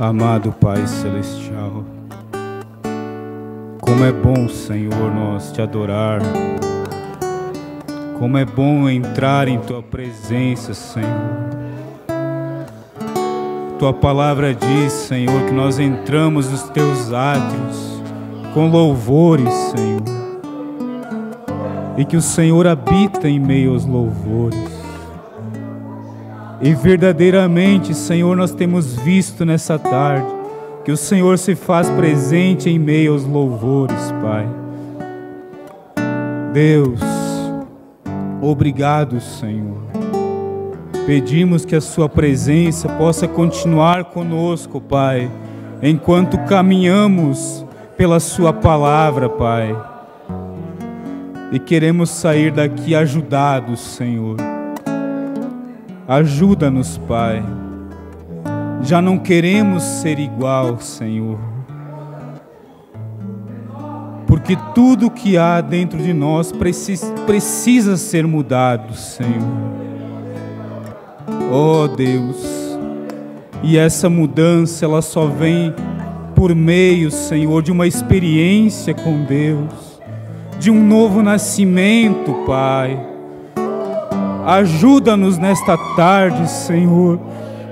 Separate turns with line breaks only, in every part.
Amado Pai Celestial, como é bom, Senhor, nós te adorar. Como é bom entrar em tua presença, Senhor. Tua palavra diz, Senhor, que nós entramos nos teus átrios com louvores, Senhor e que o Senhor habita em meio aos louvores. E verdadeiramente, Senhor, nós temos visto nessa tarde que o Senhor se faz presente em meio aos louvores, Pai. Deus, obrigado, Senhor. Pedimos que a Sua presença possa continuar conosco, Pai, enquanto caminhamos pela Sua palavra, Pai e queremos sair daqui ajudados, Senhor. Ajuda-nos, Pai. Já não queremos ser igual, Senhor. Porque tudo que há dentro de nós precisa, precisa ser mudado, Senhor. Oh Deus, e essa mudança ela só vem por meio, Senhor, de uma experiência com Deus de um novo nascimento, Pai. Ajuda-nos nesta tarde, Senhor,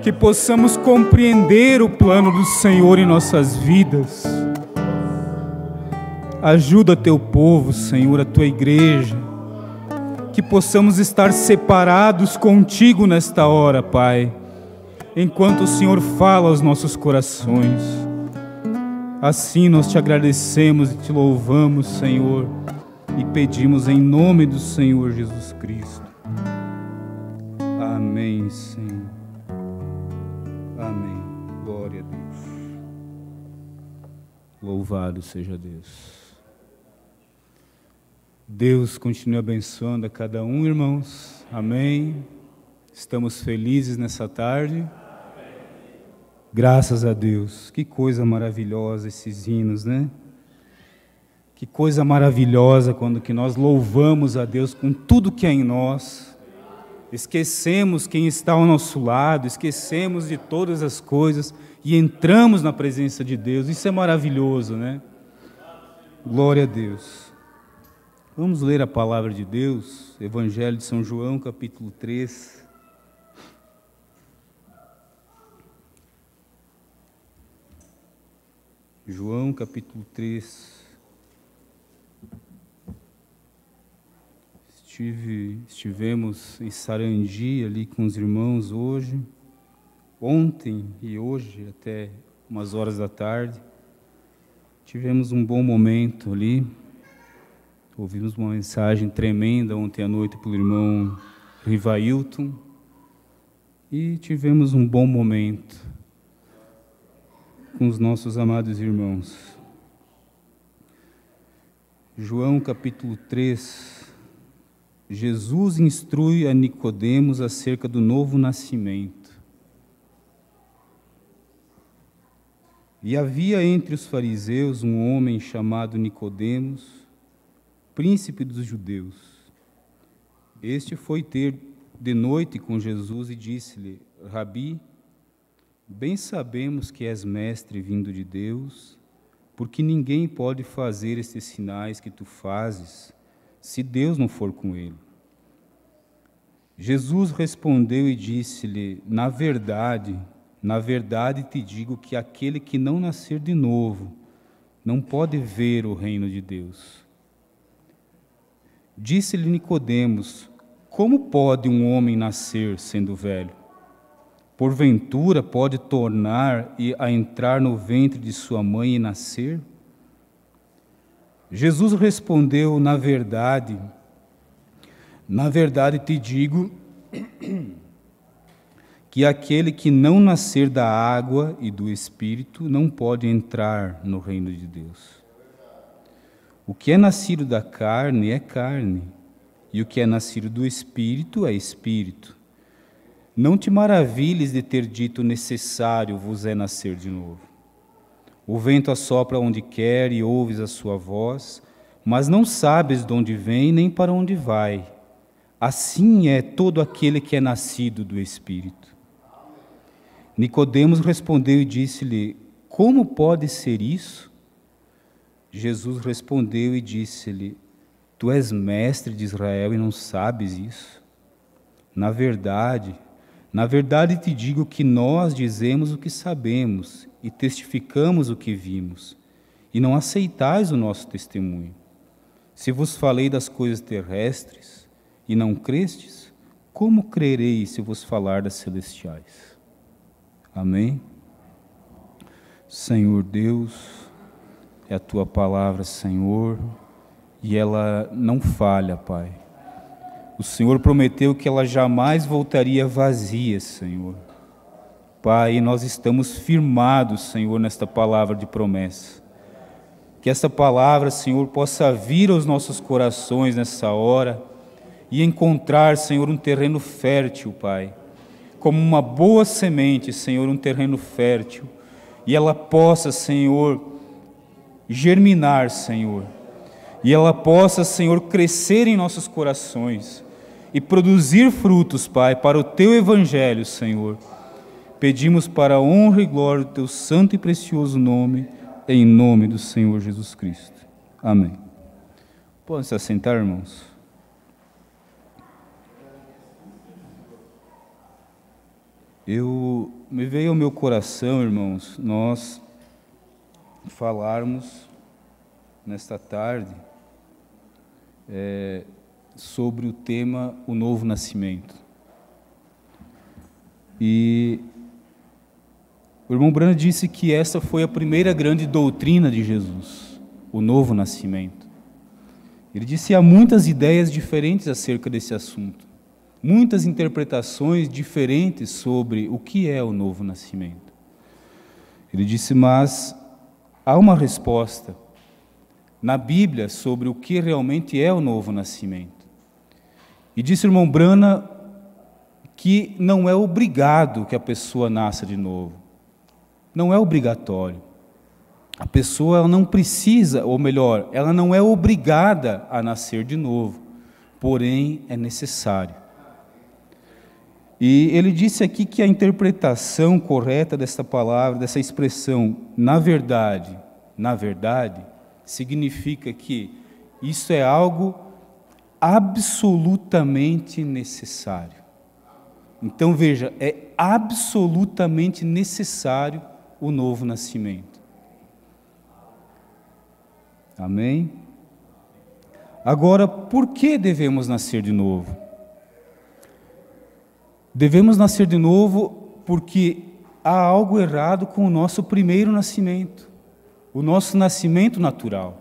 que possamos compreender o plano do Senhor em nossas vidas. Ajuda teu povo, Senhor, a tua igreja, que possamos estar separados contigo nesta hora, Pai, enquanto o Senhor fala aos nossos corações. Assim nós te agradecemos e te louvamos, Senhor e pedimos em nome do Senhor Jesus Cristo. Amém, Senhor. Amém. Glória a Deus. Louvado seja Deus. Deus continue abençoando a cada um, irmãos. Amém. Estamos felizes nessa tarde. Graças a Deus. Que coisa maravilhosa esses hinos, né? Que coisa maravilhosa quando que nós louvamos a Deus com tudo que é em nós. Esquecemos quem está ao nosso lado, esquecemos de todas as coisas e entramos na presença de Deus. Isso é maravilhoso, né? Glória a Deus. Vamos ler a palavra de Deus, Evangelho de São João, capítulo 3. João capítulo 3. Estive, estivemos em Sarandi ali com os irmãos hoje, ontem e hoje até umas horas da tarde. Tivemos um bom momento ali. Ouvimos uma mensagem tremenda ontem à noite pelo irmão Rivailton e tivemos um bom momento com os nossos amados irmãos. João capítulo 3, Jesus instrui a Nicodemos acerca do novo nascimento. E havia entre os fariseus um homem chamado Nicodemos, príncipe dos judeus. Este foi ter de noite com Jesus e disse-lhe: Rabi, bem sabemos que és mestre vindo de Deus, porque ninguém pode fazer estes sinais que tu fazes se Deus não for com ele. Jesus respondeu e disse-lhe: Na verdade, na verdade te digo que aquele que não nascer de novo não pode ver o reino de Deus. Disse-lhe Nicodemos: Como pode um homem nascer sendo velho? Porventura pode tornar e a entrar no ventre de sua mãe e nascer? Jesus respondeu: Na verdade, na verdade te digo que aquele que não nascer da água e do espírito não pode entrar no reino de Deus. O que é nascido da carne é carne, e o que é nascido do espírito é espírito. Não te maravilhes de ter dito necessário vos é nascer de novo. O vento assopra onde quer e ouves a sua voz, mas não sabes de onde vem nem para onde vai. Assim é todo aquele que é nascido do Espírito. Nicodemos respondeu e disse-lhe: Como pode ser isso? Jesus respondeu e disse-lhe: Tu és mestre de Israel e não sabes isso? Na verdade, na verdade te digo que nós dizemos o que sabemos e testificamos o que vimos, e não aceitais o nosso testemunho. Se vos falei das coisas terrestres e não crestes, como crereis se vos falar das celestiais? Amém? Senhor Deus, é a tua palavra, Senhor, e ela não falha, Pai. O Senhor prometeu que ela jamais voltaria vazia, Senhor. Pai, nós estamos firmados, Senhor, nesta palavra de promessa. Que esta palavra, Senhor, possa vir aos nossos corações nessa hora e encontrar, Senhor, um terreno fértil, Pai. Como uma boa semente, Senhor, um terreno fértil. E ela possa, Senhor, germinar, Senhor. E ela possa, Senhor, crescer em nossos corações e produzir frutos, Pai, para o teu evangelho, Senhor Pedimos para a honra e glória do teu santo e precioso nome, em nome do Senhor Jesus Cristo. Amém. Podem se assentar, irmãos. Eu me veio ao meu coração, irmãos, nós falarmos nesta tarde é, sobre o tema o novo nascimento. E o irmão Brana disse que essa foi a primeira grande doutrina de Jesus, o novo nascimento. Ele disse que há muitas ideias diferentes acerca desse assunto, muitas interpretações diferentes sobre o que é o novo nascimento. Ele disse, mas há uma resposta na Bíblia sobre o que realmente é o novo nascimento. E disse o irmão Brana que não é obrigado que a pessoa nasça de novo não é obrigatório. A pessoa não precisa, ou melhor, ela não é obrigada a nascer de novo, porém é necessário. E ele disse aqui que a interpretação correta dessa palavra, dessa expressão, na verdade, na verdade, significa que isso é algo absolutamente necessário. Então veja, é absolutamente necessário o novo nascimento. Amém? Agora, por que devemos nascer de novo? Devemos nascer de novo porque há algo errado com o nosso primeiro nascimento, o nosso nascimento natural.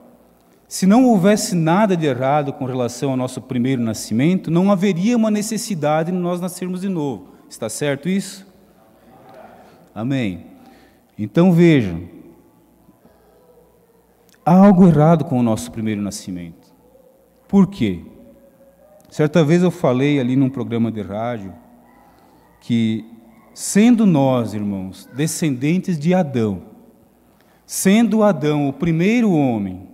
Se não houvesse nada de errado com relação ao nosso primeiro nascimento, não haveria uma necessidade de nós nascermos de novo. Está certo isso? Amém. Então vejam, há algo errado com o nosso primeiro nascimento. Por quê? Certa vez eu falei ali num programa de rádio que, sendo nós, irmãos, descendentes de Adão, sendo Adão o primeiro homem,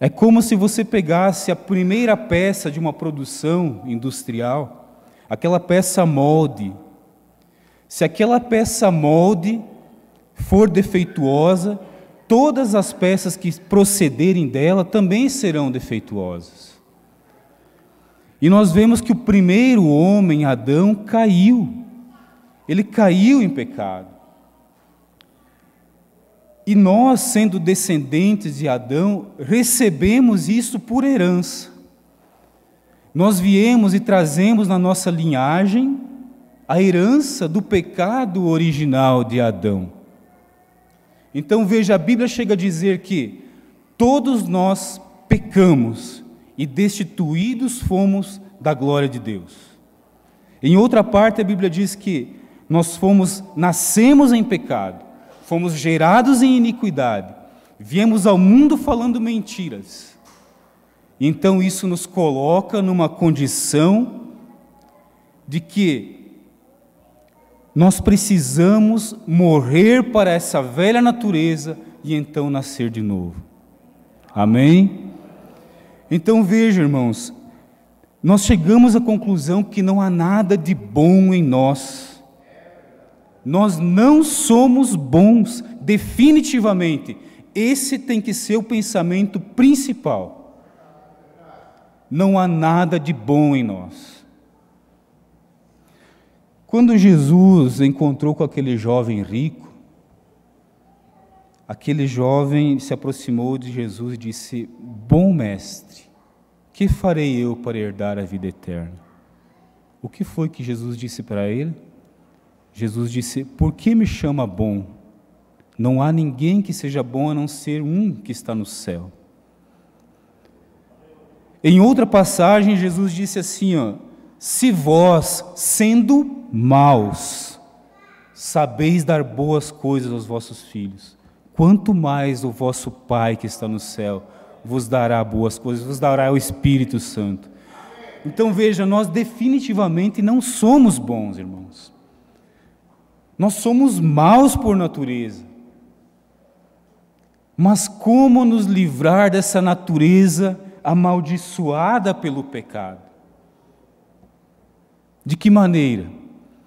é como se você pegasse a primeira peça de uma produção industrial, aquela peça molde. Se aquela peça molde for defeituosa, todas as peças que procederem dela também serão defeituosas. E nós vemos que o primeiro homem, Adão, caiu. Ele caiu em pecado. E nós, sendo descendentes de Adão, recebemos isso por herança. Nós viemos e trazemos na nossa linhagem a herança do pecado original de Adão. Então veja, a Bíblia chega a dizer que todos nós pecamos e destituídos fomos da glória de Deus. Em outra parte a Bíblia diz que nós fomos nascemos em pecado, fomos gerados em iniquidade, viemos ao mundo falando mentiras. Então isso nos coloca numa condição de que nós precisamos morrer para essa velha natureza e então nascer de novo. Amém? Então veja, irmãos, nós chegamos à conclusão que não há nada de bom em nós. Nós não somos bons, definitivamente. Esse tem que ser o pensamento principal. Não há nada de bom em nós. Quando Jesus encontrou com aquele jovem rico, aquele jovem se aproximou de Jesus e disse: Bom mestre, que farei eu para herdar a vida eterna? O que foi que Jesus disse para ele? Jesus disse: Por que me chama bom? Não há ninguém que seja bom a não ser um que está no céu. Em outra passagem, Jesus disse assim: ó, se vós, sendo maus, sabeis dar boas coisas aos vossos filhos, quanto mais o vosso Pai que está no céu vos dará boas coisas, vos dará o Espírito Santo. Então veja, nós definitivamente não somos bons, irmãos. Nós somos maus por natureza. Mas como nos livrar dessa natureza amaldiçoada pelo pecado? De que maneira?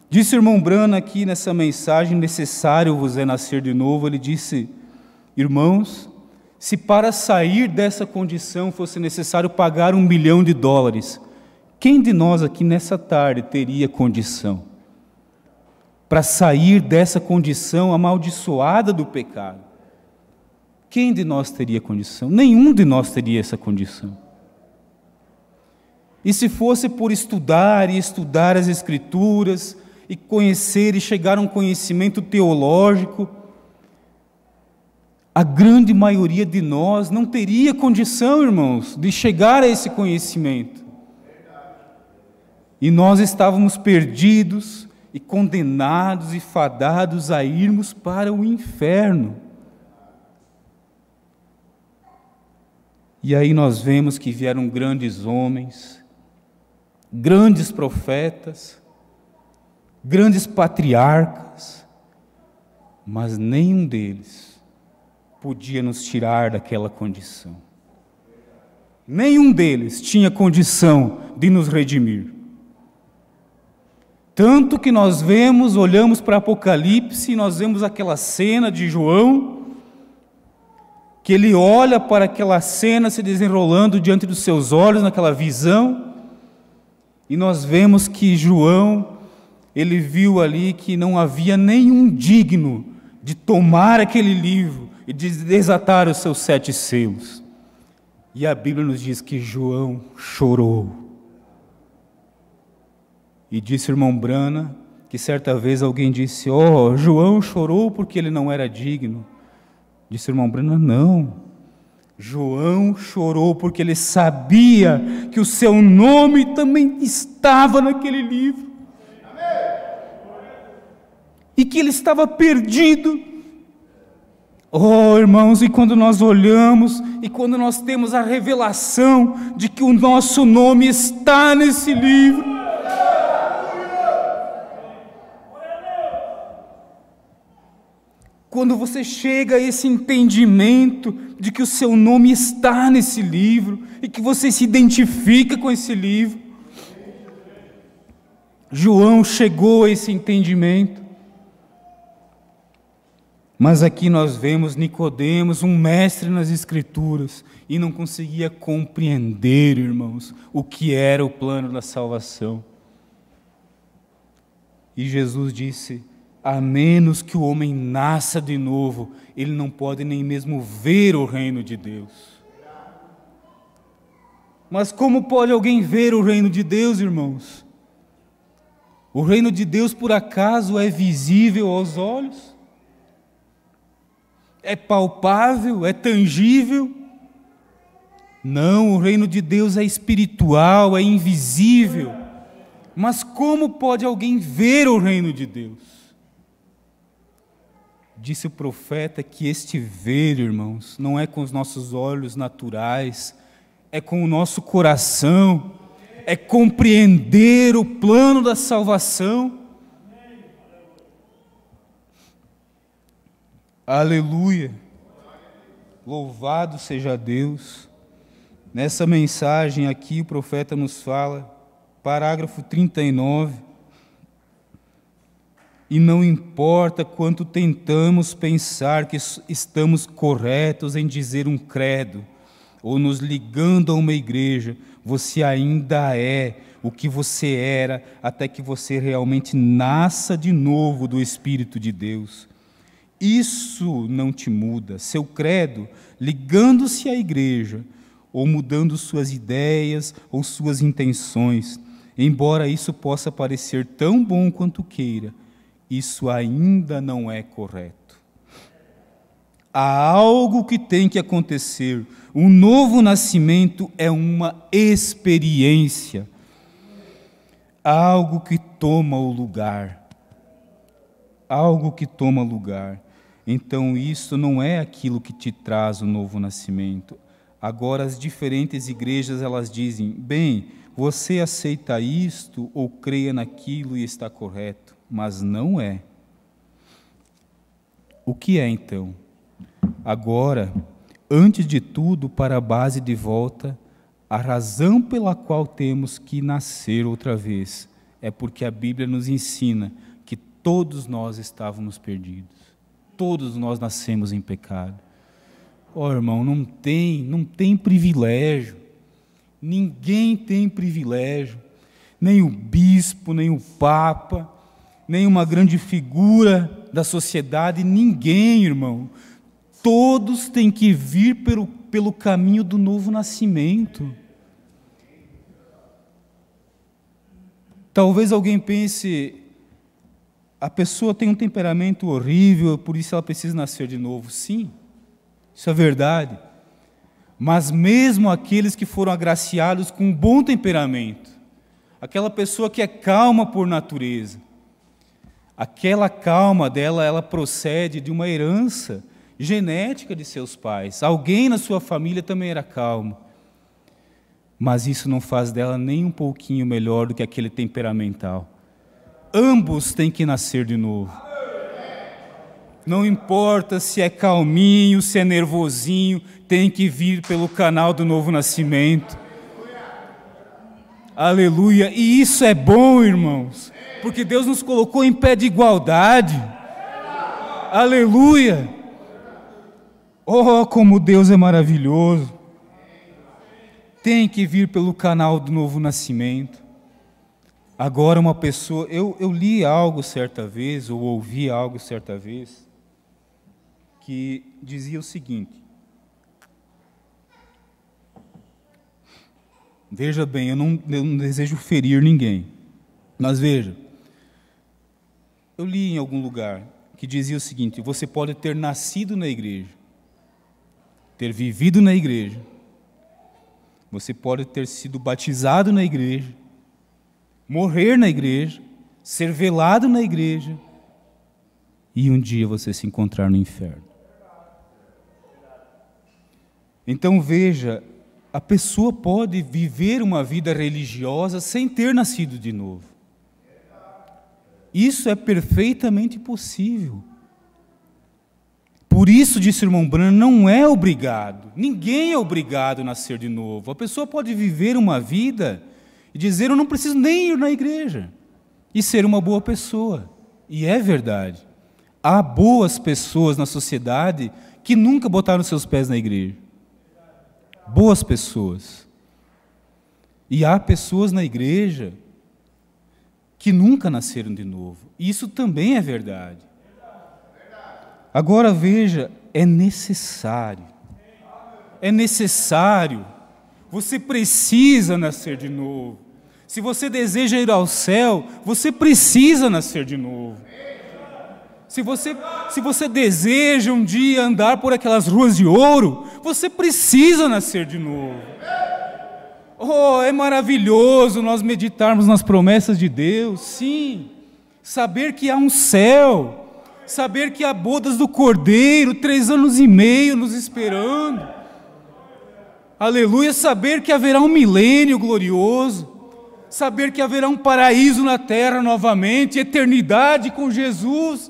Disse o irmão Brana aqui nessa mensagem: necessário vos é nascer de novo. Ele disse, irmãos, se para sair dessa condição fosse necessário pagar um milhão de dólares, quem de nós aqui nessa tarde teria condição? Para sair dessa condição amaldiçoada do pecado, quem de nós teria condição? Nenhum de nós teria essa condição. E se fosse por estudar e estudar as Escrituras e conhecer e chegar a um conhecimento teológico, a grande maioria de nós não teria condição, irmãos, de chegar a esse conhecimento. E nós estávamos perdidos e condenados e fadados a irmos para o inferno. E aí nós vemos que vieram grandes homens, grandes profetas, grandes patriarcas, mas nenhum deles podia nos tirar daquela condição. Nenhum deles tinha condição de nos redimir. Tanto que nós vemos, olhamos para Apocalipse, nós vemos aquela cena de João, que ele olha para aquela cena se desenrolando diante dos seus olhos, naquela visão, e nós vemos que João, ele viu ali que não havia nenhum digno de tomar aquele livro e de desatar os seus sete selos. E a Bíblia nos diz que João chorou. E disse o irmão Brana que certa vez alguém disse: "Oh, João chorou porque ele não era digno". Disse o irmão Brana: "Não, João chorou porque ele sabia que o seu nome também estava naquele livro. E que ele estava perdido. Oh, irmãos, e quando nós olhamos e quando nós temos a revelação de que o nosso nome está nesse livro, quando você chega a esse entendimento de que o seu nome está nesse livro e que você se identifica com esse livro. João chegou a esse entendimento. Mas aqui nós vemos Nicodemos, um mestre nas escrituras, e não conseguia compreender, irmãos, o que era o plano da salvação. E Jesus disse: a menos que o homem nasça de novo, ele não pode nem mesmo ver o reino de Deus. Mas como pode alguém ver o reino de Deus, irmãos? O reino de Deus, por acaso, é visível aos olhos? É palpável? É tangível? Não, o reino de Deus é espiritual, é invisível. Mas como pode alguém ver o reino de Deus? disse o profeta que este ver, irmãos, não é com os nossos olhos naturais, é com o nosso coração, é compreender o plano da salvação. Aleluia. Louvado seja Deus. Nessa mensagem aqui o profeta nos fala, parágrafo 39, e não importa quanto tentamos pensar que estamos corretos em dizer um credo ou nos ligando a uma igreja, você ainda é o que você era até que você realmente nasça de novo do Espírito de Deus. Isso não te muda. Seu credo, ligando-se à igreja, ou mudando suas ideias ou suas intenções, embora isso possa parecer tão bom quanto queira, isso ainda não é correto. Há algo que tem que acontecer. O novo nascimento é uma experiência. Há algo que toma o lugar. Há algo que toma lugar. Então, isso não é aquilo que te traz o novo nascimento. Agora, as diferentes igrejas elas dizem: bem, você aceita isto ou creia naquilo e está correto mas não é. O que é então? Agora, antes de tudo, para a base de volta, a razão pela qual temos que nascer outra vez é porque a Bíblia nos ensina que todos nós estávamos perdidos. Todos nós nascemos em pecado. Oh, irmão, não tem, não tem privilégio. Ninguém tem privilégio. Nem o bispo, nem o papa, nem uma grande figura da sociedade, ninguém, irmão. Todos têm que vir pelo, pelo caminho do novo nascimento. Talvez alguém pense, a pessoa tem um temperamento horrível, por isso ela precisa nascer de novo. Sim, isso é verdade. Mas mesmo aqueles que foram agraciados com um bom temperamento, aquela pessoa que é calma por natureza, Aquela calma dela, ela procede de uma herança genética de seus pais. Alguém na sua família também era calmo. Mas isso não faz dela nem um pouquinho melhor do que aquele temperamental. Ambos têm que nascer de novo. Não importa se é calminho, se é nervosinho, tem que vir pelo canal do novo nascimento. Aleluia. E isso é bom, irmãos. Porque Deus nos colocou em pé de igualdade. Aleluia! Oh, como Deus é maravilhoso! Tem que vir pelo canal do novo nascimento. Agora, uma pessoa, eu, eu li algo certa vez, ou ouvi algo certa vez, que dizia o seguinte: Veja bem, eu não, eu não desejo ferir ninguém, mas veja, eu li em algum lugar que dizia o seguinte: você pode ter nascido na igreja, ter vivido na igreja, você pode ter sido batizado na igreja, morrer na igreja, ser velado na igreja, e um dia você se encontrar no inferno. Então veja, a pessoa pode viver uma vida religiosa sem ter nascido de novo. Isso é perfeitamente possível. Por isso, disse o irmão Branham, não é obrigado. Ninguém é obrigado a nascer de novo. A pessoa pode viver uma vida e dizer: Eu não preciso nem ir na igreja. E ser uma boa pessoa. E é verdade. Há boas pessoas na sociedade que nunca botaram seus pés na igreja. Boas pessoas. E há pessoas na igreja que nunca nasceram de novo. Isso também é verdade. Agora veja, é necessário. É necessário. Você precisa nascer de novo. Se você deseja ir ao céu, você precisa nascer de novo. Se você, se você deseja um dia andar por aquelas ruas de ouro, você precisa nascer de novo. Oh, é maravilhoso nós meditarmos nas promessas de Deus, sim. Saber que há um céu, saber que há bodas do Cordeiro, três anos e meio nos esperando. Aleluia, saber que haverá um milênio glorioso, saber que haverá um paraíso na terra novamente, eternidade com Jesus.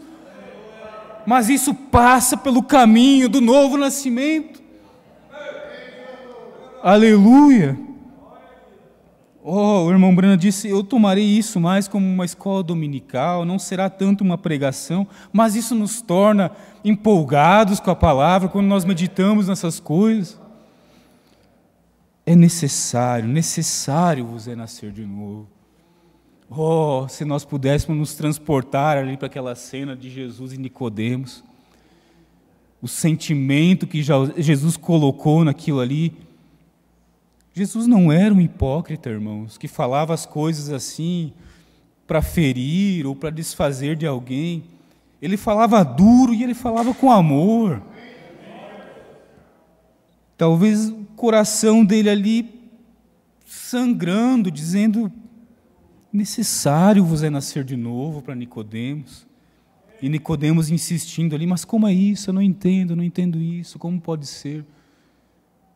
Mas isso passa pelo caminho do novo nascimento. Aleluia. Oh, o irmão Brana disse: Eu tomarei isso mais como uma escola dominical, não será tanto uma pregação, mas isso nos torna empolgados com a palavra quando nós meditamos nessas coisas. É necessário, necessário vos é nascer de novo. Oh, se nós pudéssemos nos transportar ali para aquela cena de Jesus e Nicodemos, o sentimento que Jesus colocou naquilo ali Jesus não era um hipócrita, irmãos, que falava as coisas assim para ferir ou para desfazer de alguém. Ele falava duro e ele falava com amor. Talvez o coração dele ali sangrando, dizendo: necessário vos é nascer de novo para Nicodemos. E Nicodemos insistindo ali, mas como é isso? Eu não entendo, não entendo isso, como pode ser?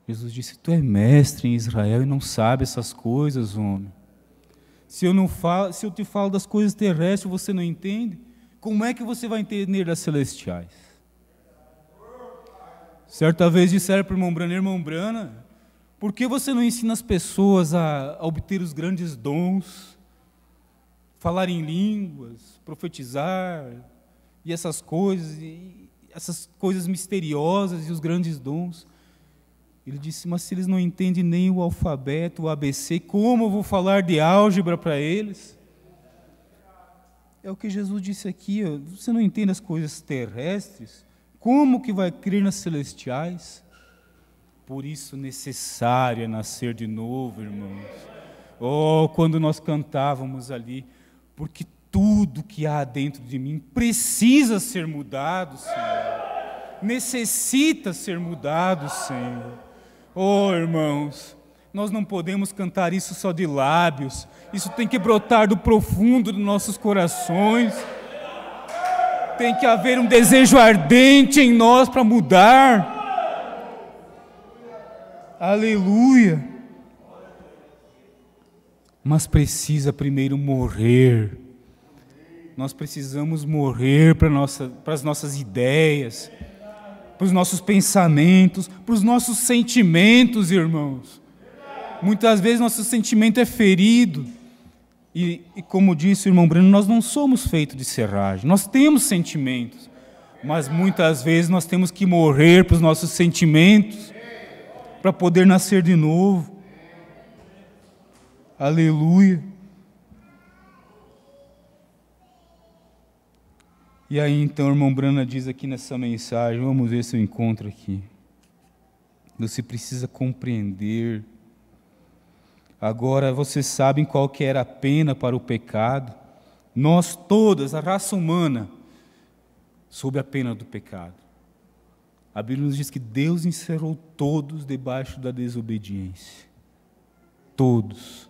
Jesus disse: Tu és mestre em Israel e não sabe essas coisas, homem. Se eu, não falo, se eu te falo das coisas terrestres, você não entende? Como é que você vai entender das celestiais? Certa vez disseram para o irmão Brana, irmão Brana, por que você não ensina as pessoas a, a obter os grandes dons, falar em línguas, profetizar e essas coisas, e essas coisas misteriosas e os grandes dons? Ele disse: Mas se eles não entendem nem o alfabeto, o ABC, como eu vou falar de álgebra para eles? É o que Jesus disse aqui: ó, você não entende as coisas terrestres? Como que vai crer nas celestiais? Por isso necessário é nascer de novo, irmãos. Oh, quando nós cantávamos ali, porque tudo que há dentro de mim precisa ser mudado, Senhor. Necessita ser mudado, Senhor. Oh, irmãos, nós não podemos cantar isso só de lábios, isso tem que brotar do profundo dos nossos corações. Tem que haver um desejo ardente em nós para mudar. Aleluia. Mas precisa primeiro morrer. Nós precisamos morrer para nossa, as nossas ideias, para os nossos pensamentos, para os nossos sentimentos, irmãos. Muitas vezes nosso sentimento é ferido. E, e como disse o irmão Breno, nós não somos feitos de serragem. Nós temos sentimentos, mas muitas vezes nós temos que morrer para os nossos sentimentos para poder nascer de novo. Aleluia. E aí então o irmão Brana diz aqui nessa mensagem, vamos ver se eu encontro aqui. Você precisa compreender. Agora vocês sabem qual que era a pena para o pecado. Nós todas, a raça humana, sob a pena do pecado. A Bíblia nos diz que Deus encerrou todos debaixo da desobediência. Todos.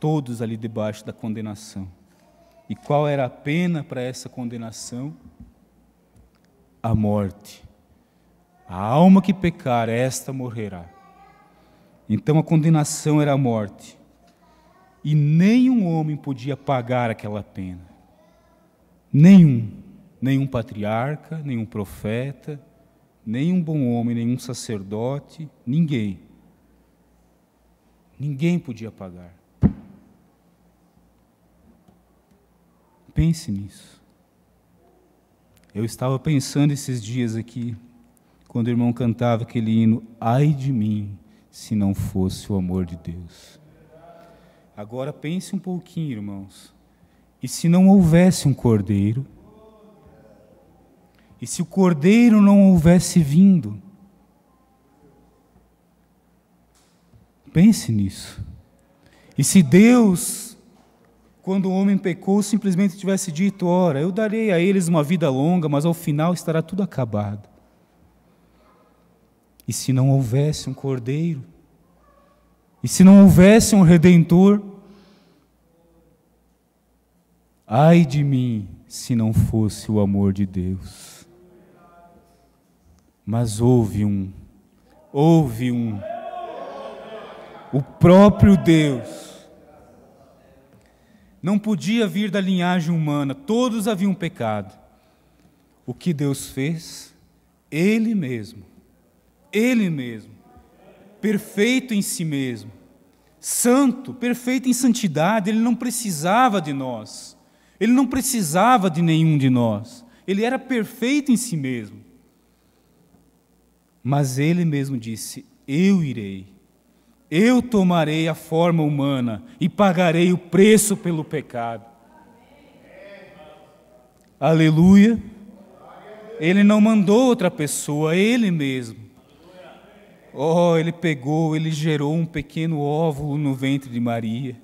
Todos ali debaixo da condenação. E qual era a pena para essa condenação? A morte. A alma que pecar, esta morrerá. Então a condenação era a morte. E nenhum homem podia pagar aquela pena. Nenhum. Nenhum patriarca, nenhum profeta, nenhum bom homem, nenhum sacerdote, ninguém. Ninguém podia pagar. Pense nisso. Eu estava pensando esses dias aqui, quando o irmão cantava aquele hino, ai de mim, se não fosse o amor de Deus. Agora pense um pouquinho, irmãos. E se não houvesse um cordeiro? E se o cordeiro não houvesse vindo? Pense nisso. E se Deus quando o homem pecou, simplesmente tivesse dito: Ora, eu darei a eles uma vida longa, mas ao final estará tudo acabado. E se não houvesse um cordeiro? E se não houvesse um redentor? Ai de mim, se não fosse o amor de Deus. Mas houve um, houve um, o próprio Deus não podia vir da linhagem humana, todos haviam pecado. O que Deus fez? Ele mesmo, Ele mesmo, perfeito em si mesmo, santo, perfeito em santidade, Ele não precisava de nós, Ele não precisava de nenhum de nós, Ele era perfeito em si mesmo. Mas Ele mesmo disse: Eu irei eu tomarei a forma humana e pagarei o preço pelo pecado. Aleluia. Ele não mandou outra pessoa, ele mesmo. Oh, ele pegou, ele gerou um pequeno óvulo no ventre de Maria.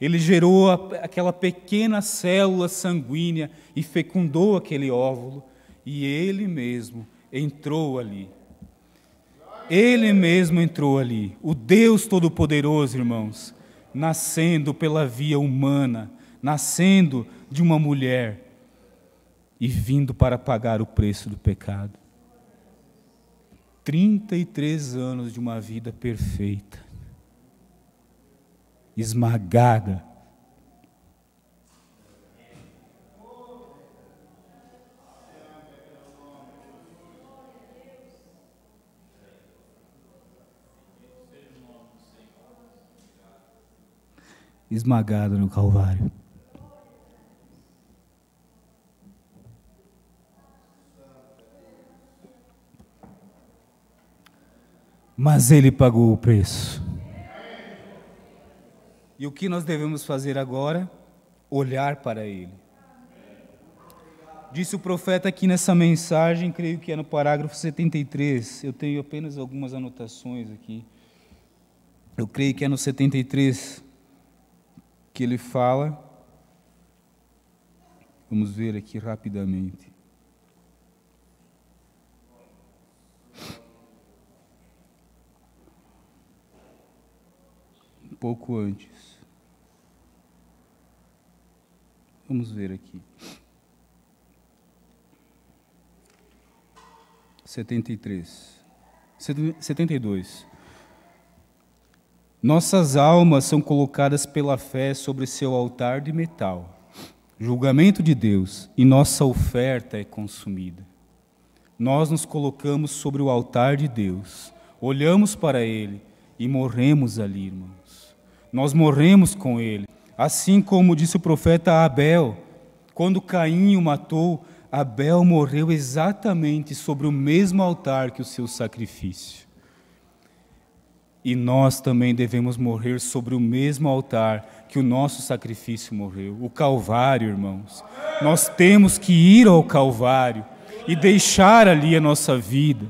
Ele gerou aquela pequena célula sanguínea e fecundou aquele óvulo. E ele mesmo entrou ali ele mesmo entrou ali, o Deus Todo-Poderoso, irmãos, nascendo pela via humana, nascendo de uma mulher e vindo para pagar o preço do pecado. 33 anos de uma vida perfeita, esmagada esmagado no Calvário. Mas ele pagou o preço. E o que nós devemos fazer agora? Olhar para ele. Disse o profeta aqui nessa mensagem, creio que é no parágrafo 73. Eu tenho apenas algumas anotações aqui. Eu creio que é no 73 que ele fala. Vamos ver aqui rapidamente. Um pouco antes. Vamos ver aqui. 73. 72. Nossas almas são colocadas pela fé sobre seu altar de metal, julgamento de Deus, e nossa oferta é consumida. Nós nos colocamos sobre o altar de Deus, olhamos para Ele e morremos ali, irmãos. Nós morremos com Ele, assim como disse o profeta Abel, quando Caim o matou, Abel morreu exatamente sobre o mesmo altar que o seu sacrifício. E nós também devemos morrer sobre o mesmo altar que o nosso sacrifício morreu, o Calvário, irmãos. Nós temos que ir ao Calvário e deixar ali a nossa vida.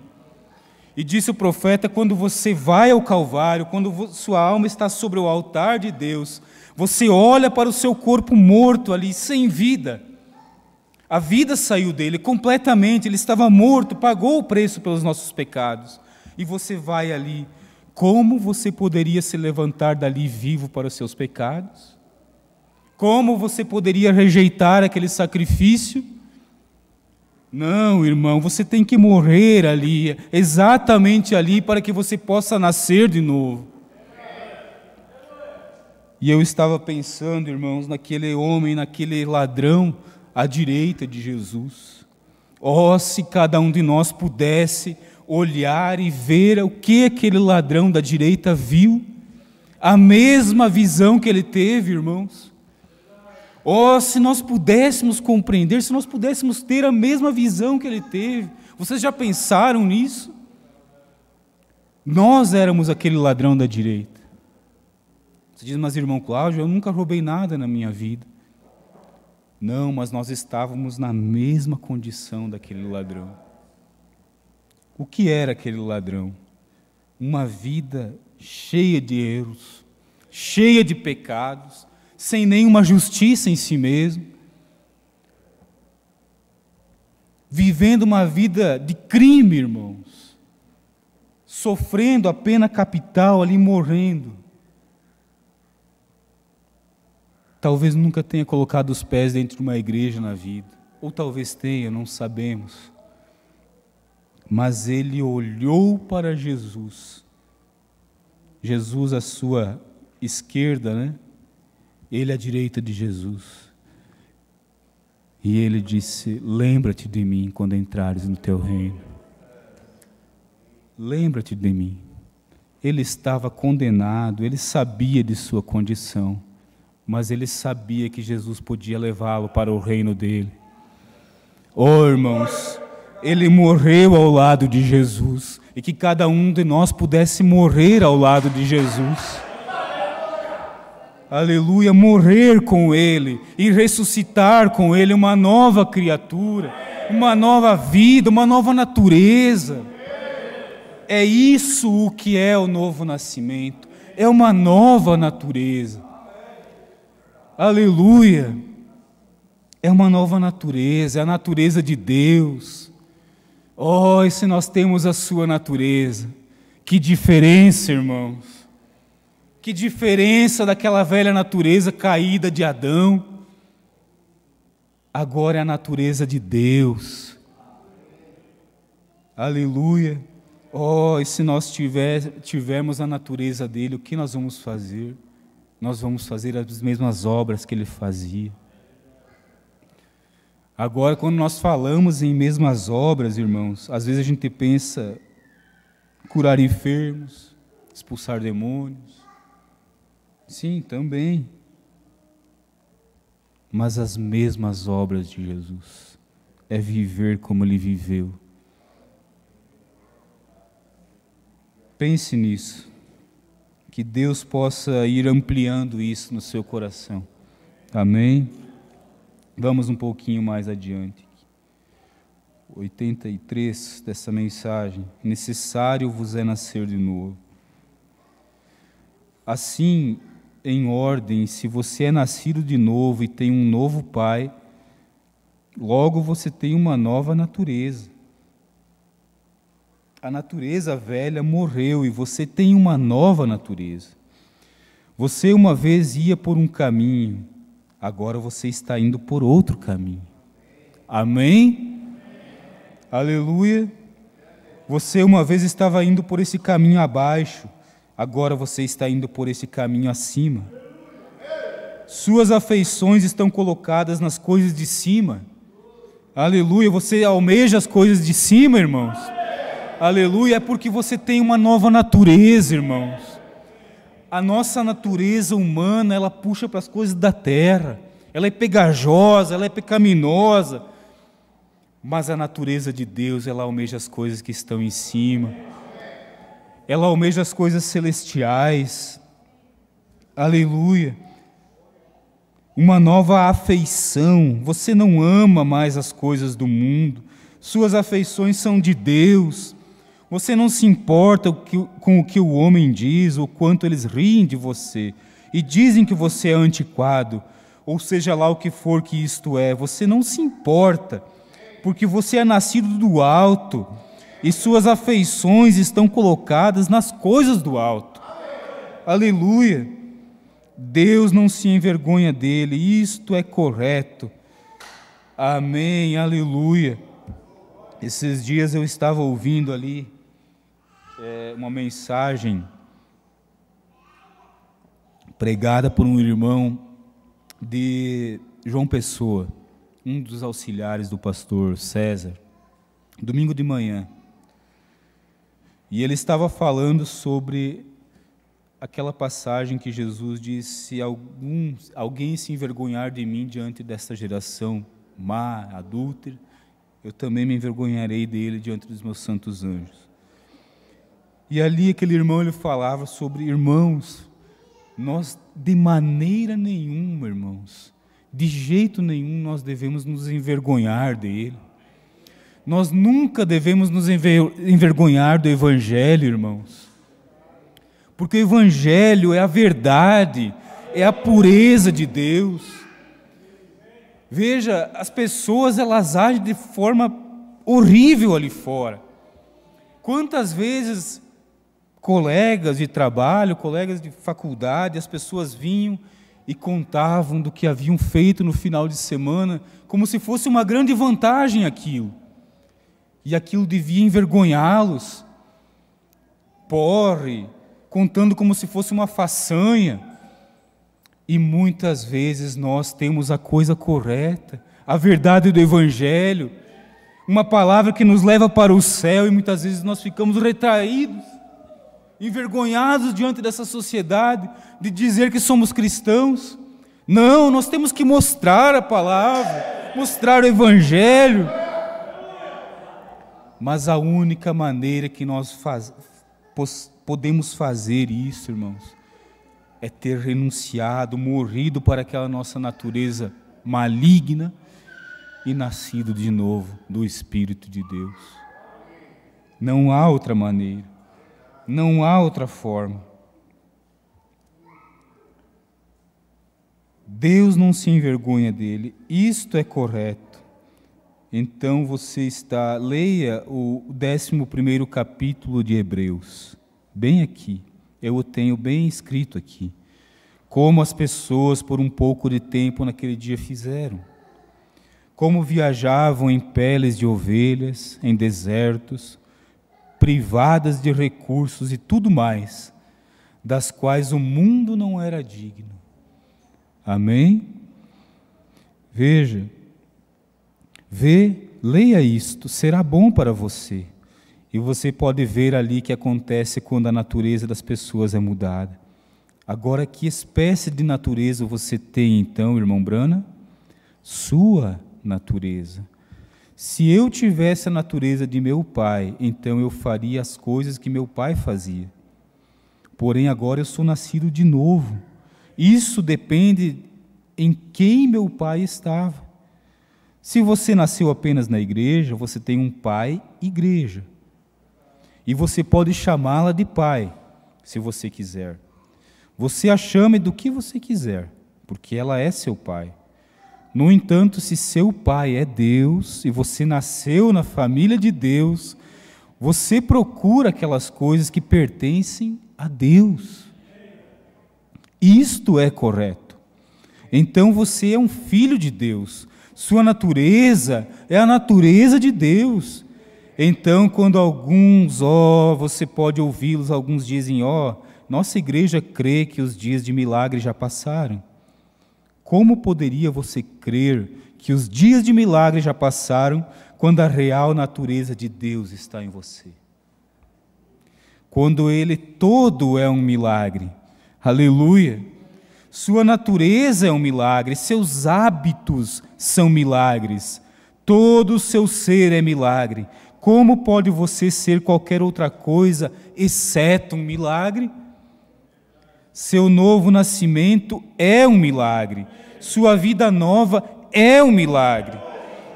E disse o profeta: quando você vai ao Calvário, quando sua alma está sobre o altar de Deus, você olha para o seu corpo morto ali, sem vida. A vida saiu dele completamente, ele estava morto, pagou o preço pelos nossos pecados. E você vai ali como você poderia se levantar dali vivo para os seus pecados? Como você poderia rejeitar aquele sacrifício? Não, irmão, você tem que morrer ali, exatamente ali, para que você possa nascer de novo. E eu estava pensando, irmãos, naquele homem, naquele ladrão à direita de Jesus. Oh, se cada um de nós pudesse olhar e ver o que aquele ladrão da direita viu, a mesma visão que ele teve, irmãos. Oh, se nós pudéssemos compreender, se nós pudéssemos ter a mesma visão que ele teve, vocês já pensaram nisso? Nós éramos aquele ladrão da direita. Você diz, mas irmão Cláudio, eu nunca roubei nada na minha vida. Não, mas nós estávamos na mesma condição daquele ladrão. O que era aquele ladrão? Uma vida cheia de erros, cheia de pecados, sem nenhuma justiça em si mesmo, vivendo uma vida de crime, irmãos, sofrendo a pena capital ali morrendo. Talvez nunca tenha colocado os pés dentro de uma igreja na vida, ou talvez tenha, não sabemos mas ele olhou para Jesus. Jesus à sua esquerda, né? Ele à direita de Jesus. E ele disse: Lembra-te de mim quando entrares no teu reino. Lembra-te de mim. Ele estava condenado, ele sabia de sua condição, mas ele sabia que Jesus podia levá-lo para o reino dele. Oh, irmãos, ele morreu ao lado de Jesus e que cada um de nós pudesse morrer ao lado de Jesus. Aleluia, morrer com Ele e ressuscitar com Ele uma nova criatura, uma nova vida, uma nova natureza. É isso o que é o novo nascimento, é uma nova natureza. Aleluia, é uma nova natureza, é a natureza de Deus. Oh, e se nós temos a sua natureza? Que diferença, irmãos! Que diferença daquela velha natureza caída de Adão. Agora é a natureza de Deus. Aleluia. Oh, e se nós tiver, tivermos a natureza dele, o que nós vamos fazer? Nós vamos fazer as mesmas obras que ele fazia. Agora, quando nós falamos em mesmas obras, irmãos, às vezes a gente pensa curar enfermos, expulsar demônios. Sim, também. Mas as mesmas obras de Jesus é viver como ele viveu. Pense nisso. Que Deus possa ir ampliando isso no seu coração. Amém. Vamos um pouquinho mais adiante. 83 dessa mensagem. Necessário vos é nascer de novo. Assim, em ordem, se você é nascido de novo e tem um novo pai, logo você tem uma nova natureza. A natureza velha morreu e você tem uma nova natureza. Você uma vez ia por um caminho, Agora você está indo por outro caminho. Amém? Amém? Aleluia. Você uma vez estava indo por esse caminho abaixo, agora você está indo por esse caminho acima. Suas afeições estão colocadas nas coisas de cima. Aleluia. Você almeja as coisas de cima, irmãos. Aleluia. É porque você tem uma nova natureza, irmãos a nossa natureza humana, ela puxa para as coisas da terra. Ela é pegajosa, ela é pecaminosa. Mas a natureza de Deus, ela almeja as coisas que estão em cima. Ela almeja as coisas celestiais. Aleluia. Uma nova afeição. Você não ama mais as coisas do mundo. Suas afeições são de Deus. Você não se importa com o que o homem diz, o quanto eles riem de você e dizem que você é antiquado, ou seja lá o que for que isto é. Você não se importa, porque você é nascido do alto e suas afeições estão colocadas nas coisas do alto. Aleluia! Deus não se envergonha dele, isto é correto. Amém, aleluia. Esses dias eu estava ouvindo ali é, uma mensagem pregada por um irmão de João Pessoa, um dos auxiliares do pastor César, domingo de manhã. E ele estava falando sobre aquela passagem que Jesus disse: se algum, alguém se envergonhar de mim diante desta geração má, adúltera, eu também me envergonharei dele diante dos meus santos anjos. E ali aquele irmão ele falava sobre irmãos. Nós de maneira nenhuma, irmãos, de jeito nenhum nós devemos nos envergonhar dele. Nós nunca devemos nos envergonhar do evangelho, irmãos. Porque o evangelho é a verdade, é a pureza de Deus. Veja, as pessoas elas agem de forma horrível ali fora. Quantas vezes colegas de trabalho, colegas de faculdade, as pessoas vinham e contavam do que haviam feito no final de semana, como se fosse uma grande vantagem aquilo. E aquilo devia envergonhá-los. Porre, contando como se fosse uma façanha. E muitas vezes nós temos a coisa correta, a verdade do Evangelho, uma palavra que nos leva para o céu, e muitas vezes nós ficamos retraídos envergonhados diante dessa sociedade de dizer que somos cristãos. Não, nós temos que mostrar a palavra, mostrar o evangelho. Mas a única maneira que nós faz, podemos fazer isso, irmãos, é ter renunciado, morrido para aquela nossa natureza maligna e nascido de novo do Espírito de Deus. Não há outra maneira não há outra forma. Deus não se envergonha dele, isto é correto. Então você está, leia o 11 capítulo de Hebreus, bem aqui, eu o tenho bem escrito aqui. Como as pessoas por um pouco de tempo naquele dia fizeram. Como viajavam em peles de ovelhas, em desertos, privadas de recursos e tudo mais, das quais o mundo não era digno. Amém? Veja, vê, leia isto, será bom para você. E você pode ver ali que acontece quando a natureza das pessoas é mudada. Agora, que espécie de natureza você tem então, irmão Brana? Sua natureza. Se eu tivesse a natureza de meu pai, então eu faria as coisas que meu pai fazia. Porém, agora eu sou nascido de novo. Isso depende em quem meu pai estava. Se você nasceu apenas na igreja, você tem um pai igreja. E você pode chamá-la de pai, se você quiser. Você a chame do que você quiser, porque ela é seu pai. No entanto, se seu pai é Deus e você nasceu na família de Deus, você procura aquelas coisas que pertencem a Deus. Isto é correto. Então você é um filho de Deus. Sua natureza é a natureza de Deus. Então, quando alguns, ó, oh, você pode ouvi-los, alguns dizem, ó, oh, nossa igreja crê que os dias de milagre já passaram. Como poderia você crer que os dias de milagre já passaram quando a real natureza de Deus está em você? Quando Ele todo é um milagre. Aleluia! Sua natureza é um milagre, seus hábitos são milagres, todo o seu ser é milagre. Como pode você ser qualquer outra coisa exceto um milagre? Seu novo nascimento é um milagre. Sua vida nova é um milagre.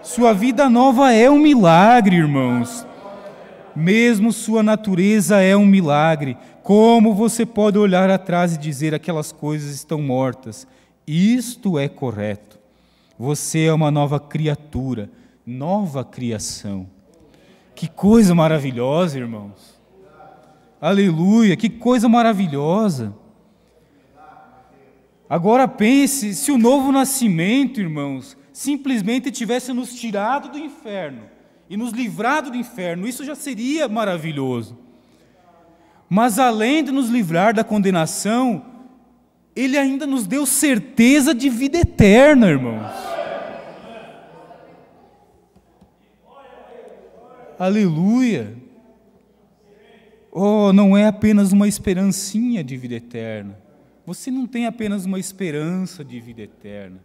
Sua vida nova é um milagre, irmãos. Mesmo sua natureza é um milagre. Como você pode olhar atrás e dizer aquelas coisas estão mortas? Isto é correto. Você é uma nova criatura, nova criação. Que coisa maravilhosa, irmãos. Aleluia, que coisa maravilhosa. Agora pense se o novo nascimento, irmãos, simplesmente tivesse nos tirado do inferno e nos livrado do inferno, isso já seria maravilhoso. Mas além de nos livrar da condenação, ele ainda nos deu certeza de vida eterna, irmãos. Aleluia. Oh, não é apenas uma esperancinha de vida eterna você não tem apenas uma esperança de vida eterna,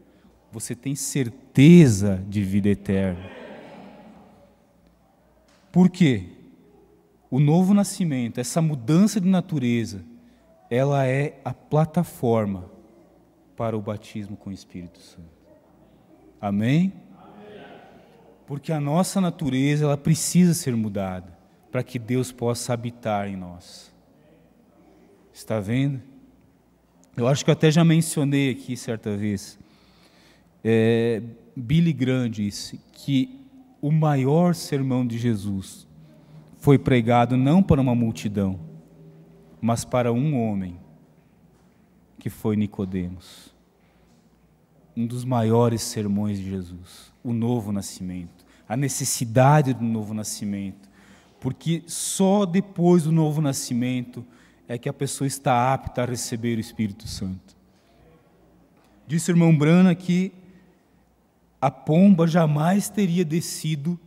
você tem certeza de vida eterna. Por quê? O novo nascimento, essa mudança de natureza, ela é a plataforma para o batismo com o Espírito Santo. Amém? Amém. Porque a nossa natureza, ela precisa ser mudada para que Deus possa habitar em nós. Está vendo? Eu acho que eu até já mencionei aqui certa vez. É, Billy Graham disse que o maior sermão de Jesus foi pregado não para uma multidão, mas para um homem, que foi Nicodemos. Um dos maiores sermões de Jesus, o novo nascimento, a necessidade do novo nascimento, porque só depois do novo nascimento é que a pessoa está apta a receber o Espírito Santo. Disse o irmão Brana que a pomba jamais teria descido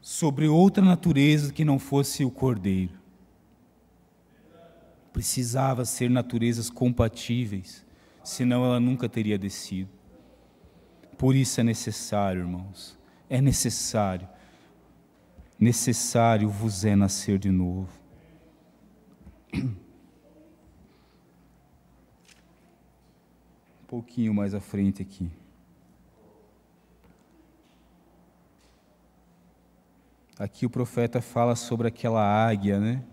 sobre outra natureza que não fosse o cordeiro. Precisava ser naturezas compatíveis, senão ela nunca teria descido. Por isso é necessário, irmãos, é necessário, necessário vos é nascer de novo. Um pouquinho mais à frente aqui. Aqui o profeta fala sobre aquela águia, né?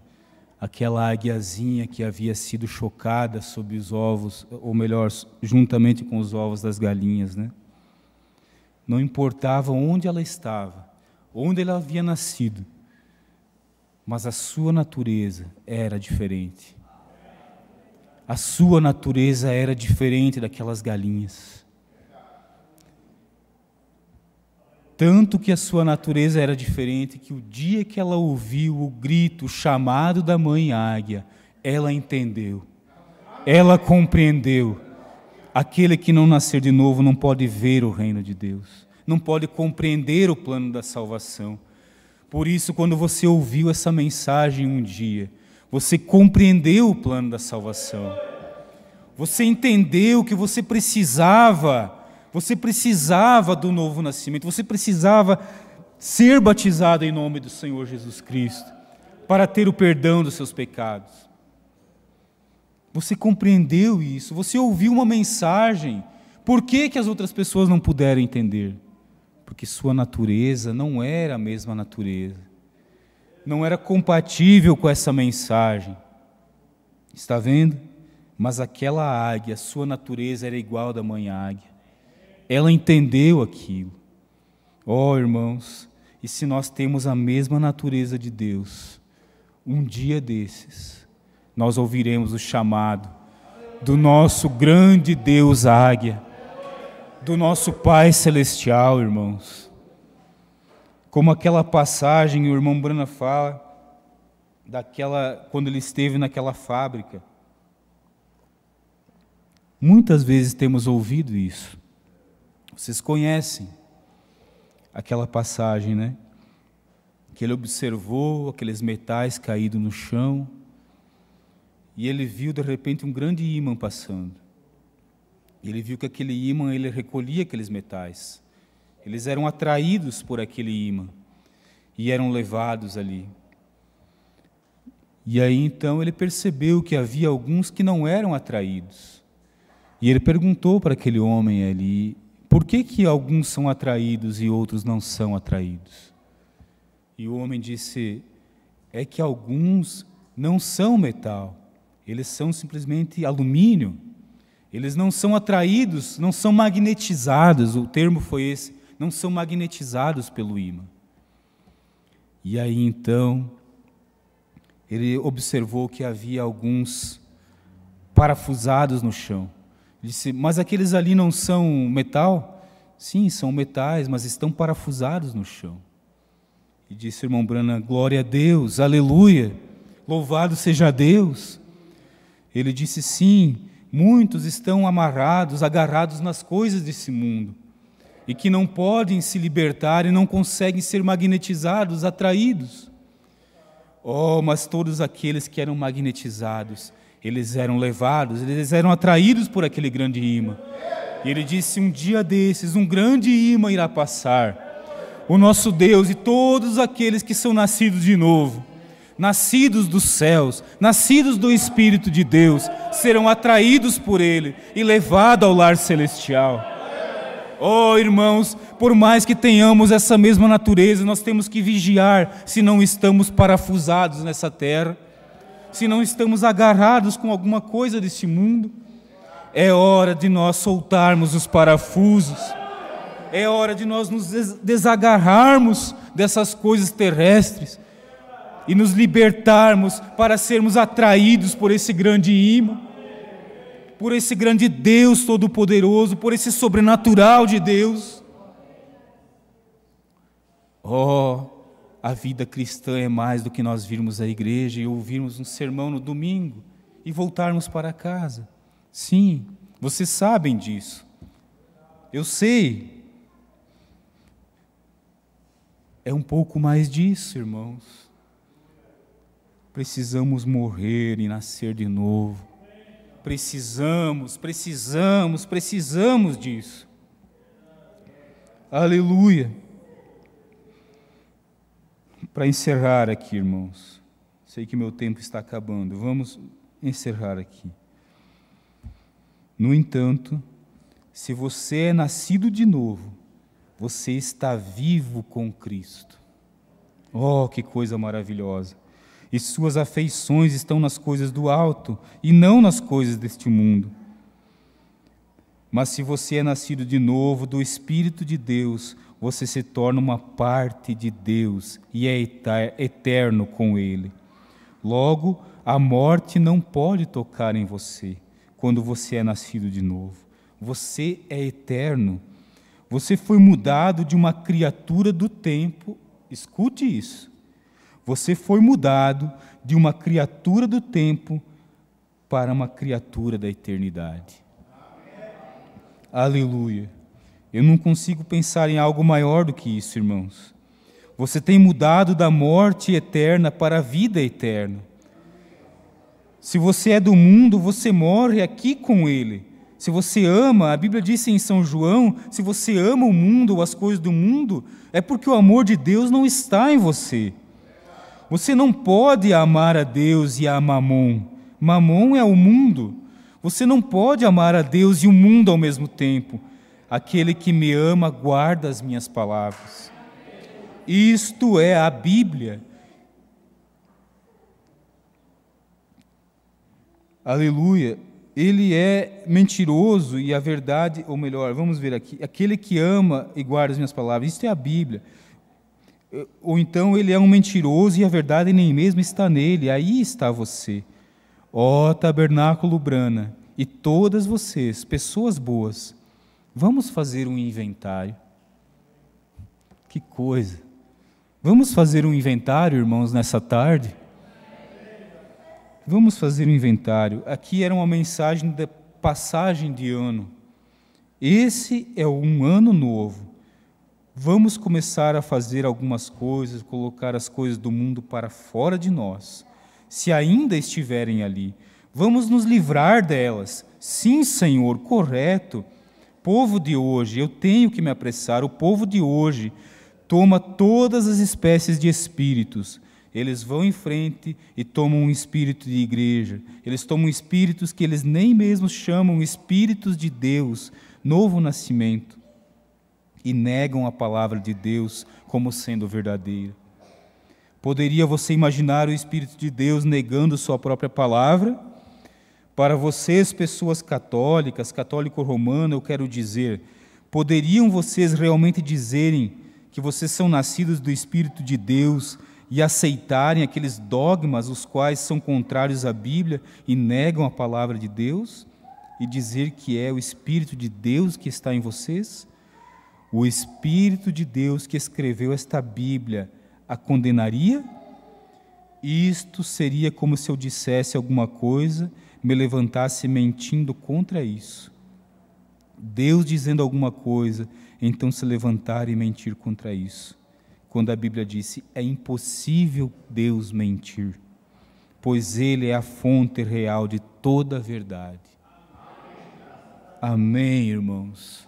Aquela águiazinha que havia sido chocada sob os ovos, ou melhor, juntamente com os ovos das galinhas, né? Não importava onde ela estava, onde ela havia nascido, mas a sua natureza era diferente. A sua natureza era diferente daquelas galinhas. Tanto que a sua natureza era diferente que o dia que ela ouviu o grito, chamado da mãe águia, ela entendeu, ela compreendeu. Aquele que não nascer de novo não pode ver o reino de Deus, não pode compreender o plano da salvação por isso, quando você ouviu essa mensagem um dia, você compreendeu o plano da salvação. Você entendeu que você precisava, você precisava do novo nascimento, você precisava ser batizado em nome do Senhor Jesus Cristo para ter o perdão dos seus pecados. Você compreendeu isso, você ouviu uma mensagem. Por que, que as outras pessoas não puderam entender? porque sua natureza não era a mesma natureza, não era compatível com essa mensagem. Está vendo? Mas aquela águia, sua natureza era igual da mãe águia. Ela entendeu aquilo. Ó oh, irmãos, e se nós temos a mesma natureza de Deus, um dia desses, nós ouviremos o chamado do nosso grande Deus águia do nosso Pai Celestial, irmãos. Como aquela passagem, o irmão Bruna fala, daquela quando ele esteve naquela fábrica. Muitas vezes temos ouvido isso. Vocês conhecem aquela passagem, né? Que ele observou aqueles metais caídos no chão e ele viu de repente um grande ímã passando. E ele viu que aquele ímã ele recolhia aqueles metais. Eles eram atraídos por aquele ímã e eram levados ali. E aí então ele percebeu que havia alguns que não eram atraídos. E ele perguntou para aquele homem ali: por que, que alguns são atraídos e outros não são atraídos? E o homem disse: é que alguns não são metal, eles são simplesmente alumínio. Eles não são atraídos, não são magnetizados, o termo foi esse, não são magnetizados pelo ímã. E aí então, ele observou que havia alguns parafusados no chão. Ele disse: Mas aqueles ali não são metal? Sim, são metais, mas estão parafusados no chão. E disse o irmão Brana: Glória a Deus, aleluia, louvado seja Deus. Ele disse: Sim, Muitos estão amarrados, agarrados nas coisas desse mundo e que não podem se libertar e não conseguem ser magnetizados, atraídos. Oh, mas todos aqueles que eram magnetizados, eles eram levados, eles eram atraídos por aquele grande imã. E ele disse: Um dia desses, um grande imã irá passar. O nosso Deus e todos aqueles que são nascidos de novo nascidos dos céus, nascidos do Espírito de Deus, serão atraídos por Ele e levados ao lar celestial. Oh, irmãos, por mais que tenhamos essa mesma natureza, nós temos que vigiar se não estamos parafusados nessa terra, se não estamos agarrados com alguma coisa deste mundo. É hora de nós soltarmos os parafusos, é hora de nós nos desagarrarmos dessas coisas terrestres e nos libertarmos para sermos atraídos por esse grande imã, por esse grande Deus Todo-Poderoso, por esse sobrenatural de Deus. Oh, a vida cristã é mais do que nós virmos à igreja e ouvirmos um sermão no domingo e voltarmos para casa. Sim, vocês sabem disso. Eu sei. É um pouco mais disso, irmãos. Precisamos morrer e nascer de novo. Precisamos, precisamos, precisamos disso. Aleluia. Para encerrar aqui, irmãos, sei que meu tempo está acabando, vamos encerrar aqui. No entanto, se você é nascido de novo, você está vivo com Cristo. Oh, que coisa maravilhosa! e suas afeições estão nas coisas do alto e não nas coisas deste mundo. Mas se você é nascido de novo do Espírito de Deus, você se torna uma parte de Deus e é eterno com Ele. Logo, a morte não pode tocar em você quando você é nascido de novo. Você é eterno. Você foi mudado de uma criatura do tempo, escute isso, você foi mudado de uma criatura do tempo para uma criatura da eternidade. Amém. Aleluia. Eu não consigo pensar em algo maior do que isso, irmãos. Você tem mudado da morte eterna para a vida eterna. Se você é do mundo, você morre aqui com ele. Se você ama, a Bíblia diz em São João: se você ama o mundo ou as coisas do mundo, é porque o amor de Deus não está em você. Você não pode amar a Deus e a Mamon. Mamon é o mundo. Você não pode amar a Deus e o mundo ao mesmo tempo. Aquele que me ama guarda as minhas palavras. Isto é a Bíblia. Aleluia. Ele é mentiroso e a verdade, ou melhor, vamos ver aqui, aquele que ama e guarda as minhas palavras. Isto é a Bíblia. Ou então ele é um mentiroso e a verdade nem mesmo está nele, aí está você. Ó tabernáculo Brana, e todas vocês, pessoas boas, vamos fazer um inventário. Que coisa! Vamos fazer um inventário, irmãos, nessa tarde? Vamos fazer um inventário. Aqui era uma mensagem da passagem de ano. Esse é um ano novo. Vamos começar a fazer algumas coisas, colocar as coisas do mundo para fora de nós, se ainda estiverem ali. Vamos nos livrar delas. Sim, Senhor, correto. Povo de hoje, eu tenho que me apressar. O povo de hoje toma todas as espécies de espíritos. Eles vão em frente e tomam um espírito de igreja. Eles tomam espíritos que eles nem mesmo chamam espíritos de Deus, novo nascimento e negam a palavra de Deus como sendo verdadeira. Poderia você imaginar o Espírito de Deus negando sua própria palavra? Para vocês, pessoas católicas, católico-romano, eu quero dizer, poderiam vocês realmente dizerem que vocês são nascidos do Espírito de Deus e aceitarem aqueles dogmas os quais são contrários à Bíblia e negam a palavra de Deus? E dizer que é o Espírito de Deus que está em vocês? o Espírito de Deus que escreveu esta Bíblia a condenaria? Isto seria como se eu dissesse alguma coisa, me levantasse mentindo contra isso. Deus dizendo alguma coisa, então se levantar e mentir contra isso. Quando a Bíblia disse: é impossível Deus mentir, pois Ele é a fonte real de toda a verdade. Amém, irmãos.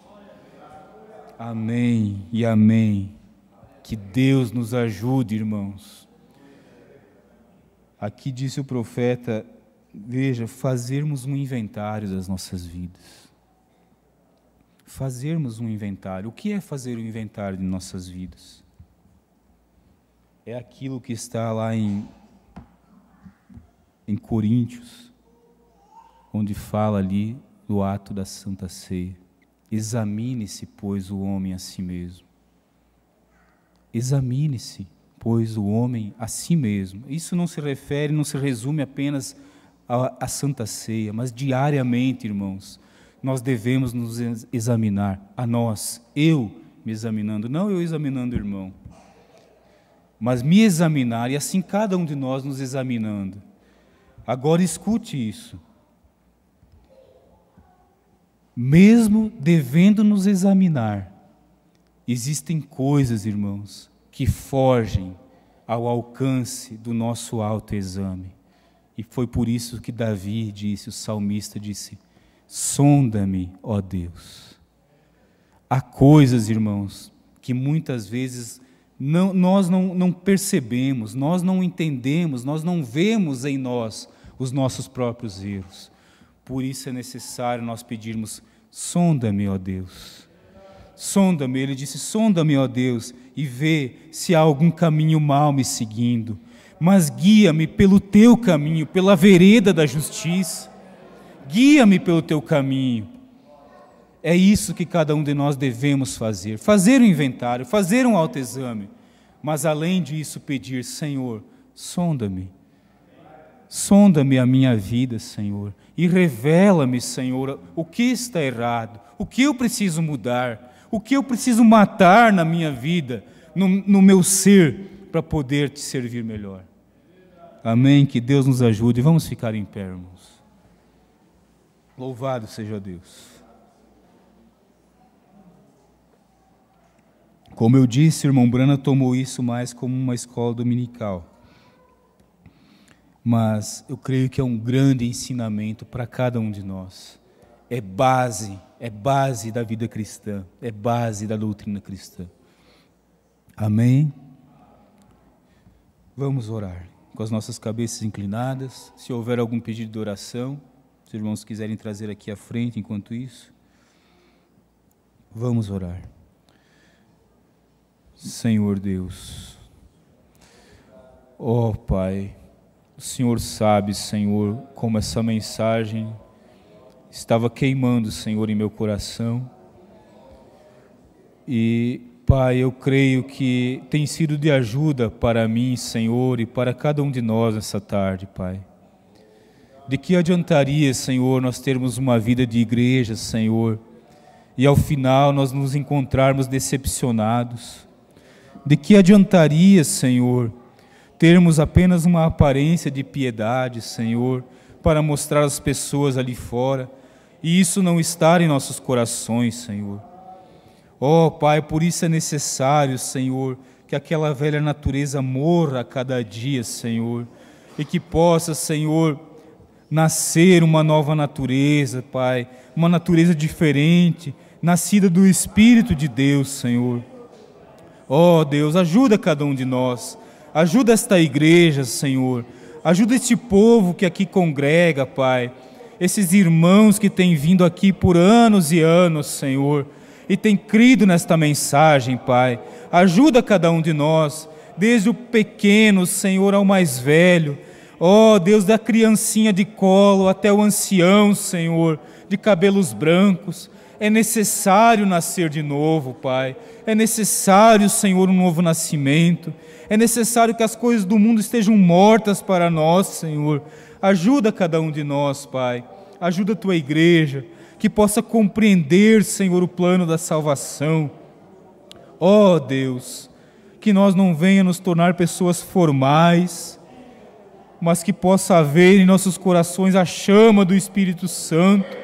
Amém e amém. Que Deus nos ajude, irmãos. Aqui disse o profeta: veja, fazermos um inventário das nossas vidas. Fazermos um inventário. O que é fazer um inventário de nossas vidas? É aquilo que está lá em, em Coríntios, onde fala ali do ato da Santa Ceia. Examine-se, pois, o homem a si mesmo. Examine-se, pois, o homem a si mesmo. Isso não se refere, não se resume apenas à, à Santa Ceia, mas diariamente, irmãos, nós devemos nos examinar, a nós, eu me examinando, não eu examinando o irmão, mas me examinar, e assim cada um de nós nos examinando. Agora escute isso. Mesmo devendo nos examinar, existem coisas, irmãos, que fogem ao alcance do nosso autoexame. E foi por isso que Davi disse, o salmista disse: Sonda-me, ó Deus. Há coisas, irmãos, que muitas vezes não, nós não, não percebemos, nós não entendemos, nós não vemos em nós os nossos próprios erros. Por isso é necessário nós pedirmos: sonda-me, ó Deus. Sonda-me, ele disse: sonda-me, ó Deus, e vê se há algum caminho mal me seguindo. Mas guia-me pelo teu caminho, pela vereda da justiça. Guia-me pelo teu caminho. É isso que cada um de nós devemos fazer: fazer um inventário, fazer um autoexame. Mas além disso, pedir: Senhor, sonda-me. Sonda-me a minha vida, Senhor e revela-me, Senhor, o que está errado, o que eu preciso mudar, o que eu preciso matar na minha vida, no, no meu ser, para poder te servir melhor. Amém. Que Deus nos ajude. Vamos ficar em pé, irmãos. Louvado seja Deus. Como eu disse, irmão Brana tomou isso mais como uma escola dominical mas eu creio que é um grande ensinamento para cada um de nós. É base, é base da vida cristã, é base da doutrina cristã. Amém? Vamos orar com as nossas cabeças inclinadas. Se houver algum pedido de oração, se os irmãos quiserem trazer aqui à frente enquanto isso, vamos orar. Senhor Deus, ó oh, Pai, o Senhor sabe, Senhor, como essa mensagem estava queimando, Senhor, em meu coração. E, Pai, eu creio que tem sido de ajuda para mim, Senhor, e para cada um de nós nessa tarde, Pai. De que adiantaria, Senhor, nós termos uma vida de igreja, Senhor, e ao final nós nos encontrarmos decepcionados? De que adiantaria, Senhor, termos apenas uma aparência de piedade, Senhor, para mostrar às pessoas ali fora, e isso não estar em nossos corações, Senhor. Ó oh, Pai, por isso é necessário, Senhor, que aquela velha natureza morra a cada dia, Senhor, e que possa, Senhor, nascer uma nova natureza, Pai, uma natureza diferente, nascida do Espírito de Deus, Senhor. Ó oh, Deus, ajuda cada um de nós Ajuda esta igreja, Senhor. Ajuda este povo que aqui congrega, Pai. Esses irmãos que têm vindo aqui por anos e anos, Senhor, e têm crido nesta mensagem, Pai. Ajuda cada um de nós, desde o pequeno, Senhor, ao mais velho. Ó oh, Deus, da criancinha de colo até o ancião, Senhor, de cabelos brancos. É necessário nascer de novo, Pai. É necessário, Senhor, um novo nascimento. É necessário que as coisas do mundo estejam mortas para nós, Senhor. Ajuda cada um de nós, Pai. Ajuda a tua igreja, que possa compreender, Senhor, o plano da salvação. Ó oh, Deus, que nós não venha nos tornar pessoas formais, mas que possa haver em nossos corações a chama do Espírito Santo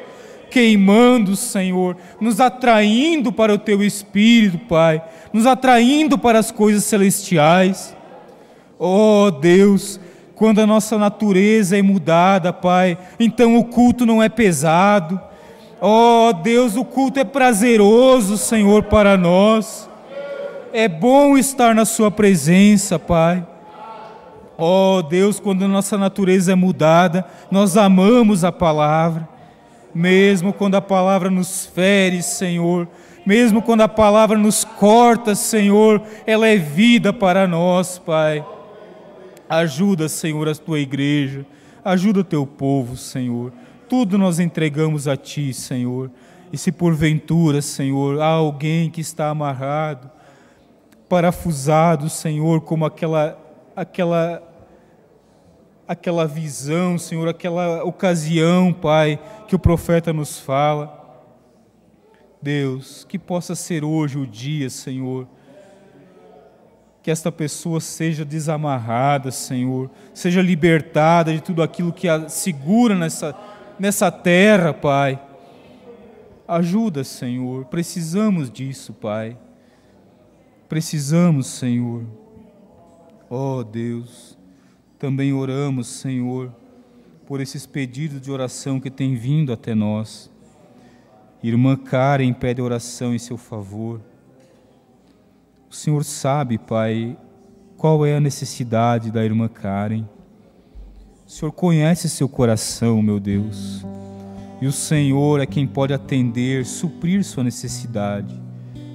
queimando, Senhor, nos atraindo para o teu espírito, Pai, nos atraindo para as coisas celestiais. Oh, Deus, quando a nossa natureza é mudada, Pai, então o culto não é pesado. Oh, Deus, o culto é prazeroso, Senhor, para nós. É bom estar na Sua presença, Pai. Oh, Deus, quando a nossa natureza é mudada, nós amamos a palavra mesmo quando a palavra nos fere, Senhor, mesmo quando a palavra nos corta, Senhor, ela é vida para nós, Pai. Ajuda, Senhor, a tua igreja, ajuda o teu povo, Senhor. Tudo nós entregamos a ti, Senhor. E se porventura, Senhor, há alguém que está amarrado, parafusado, Senhor, como aquela aquela aquela visão, Senhor, aquela ocasião, Pai, que o profeta nos fala. Deus, que possa ser hoje o dia, Senhor, que esta pessoa seja desamarrada, Senhor, seja libertada de tudo aquilo que a segura nessa, nessa terra, Pai. Ajuda, Senhor, precisamos disso, Pai. Precisamos, Senhor. Oh, Deus. Também oramos, Senhor, por esses pedidos de oração que têm vindo até nós. Irmã Karen pede oração em seu favor. O Senhor sabe, Pai, qual é a necessidade da irmã Karen. O Senhor conhece seu coração, meu Deus. E o Senhor é quem pode atender, suprir sua necessidade.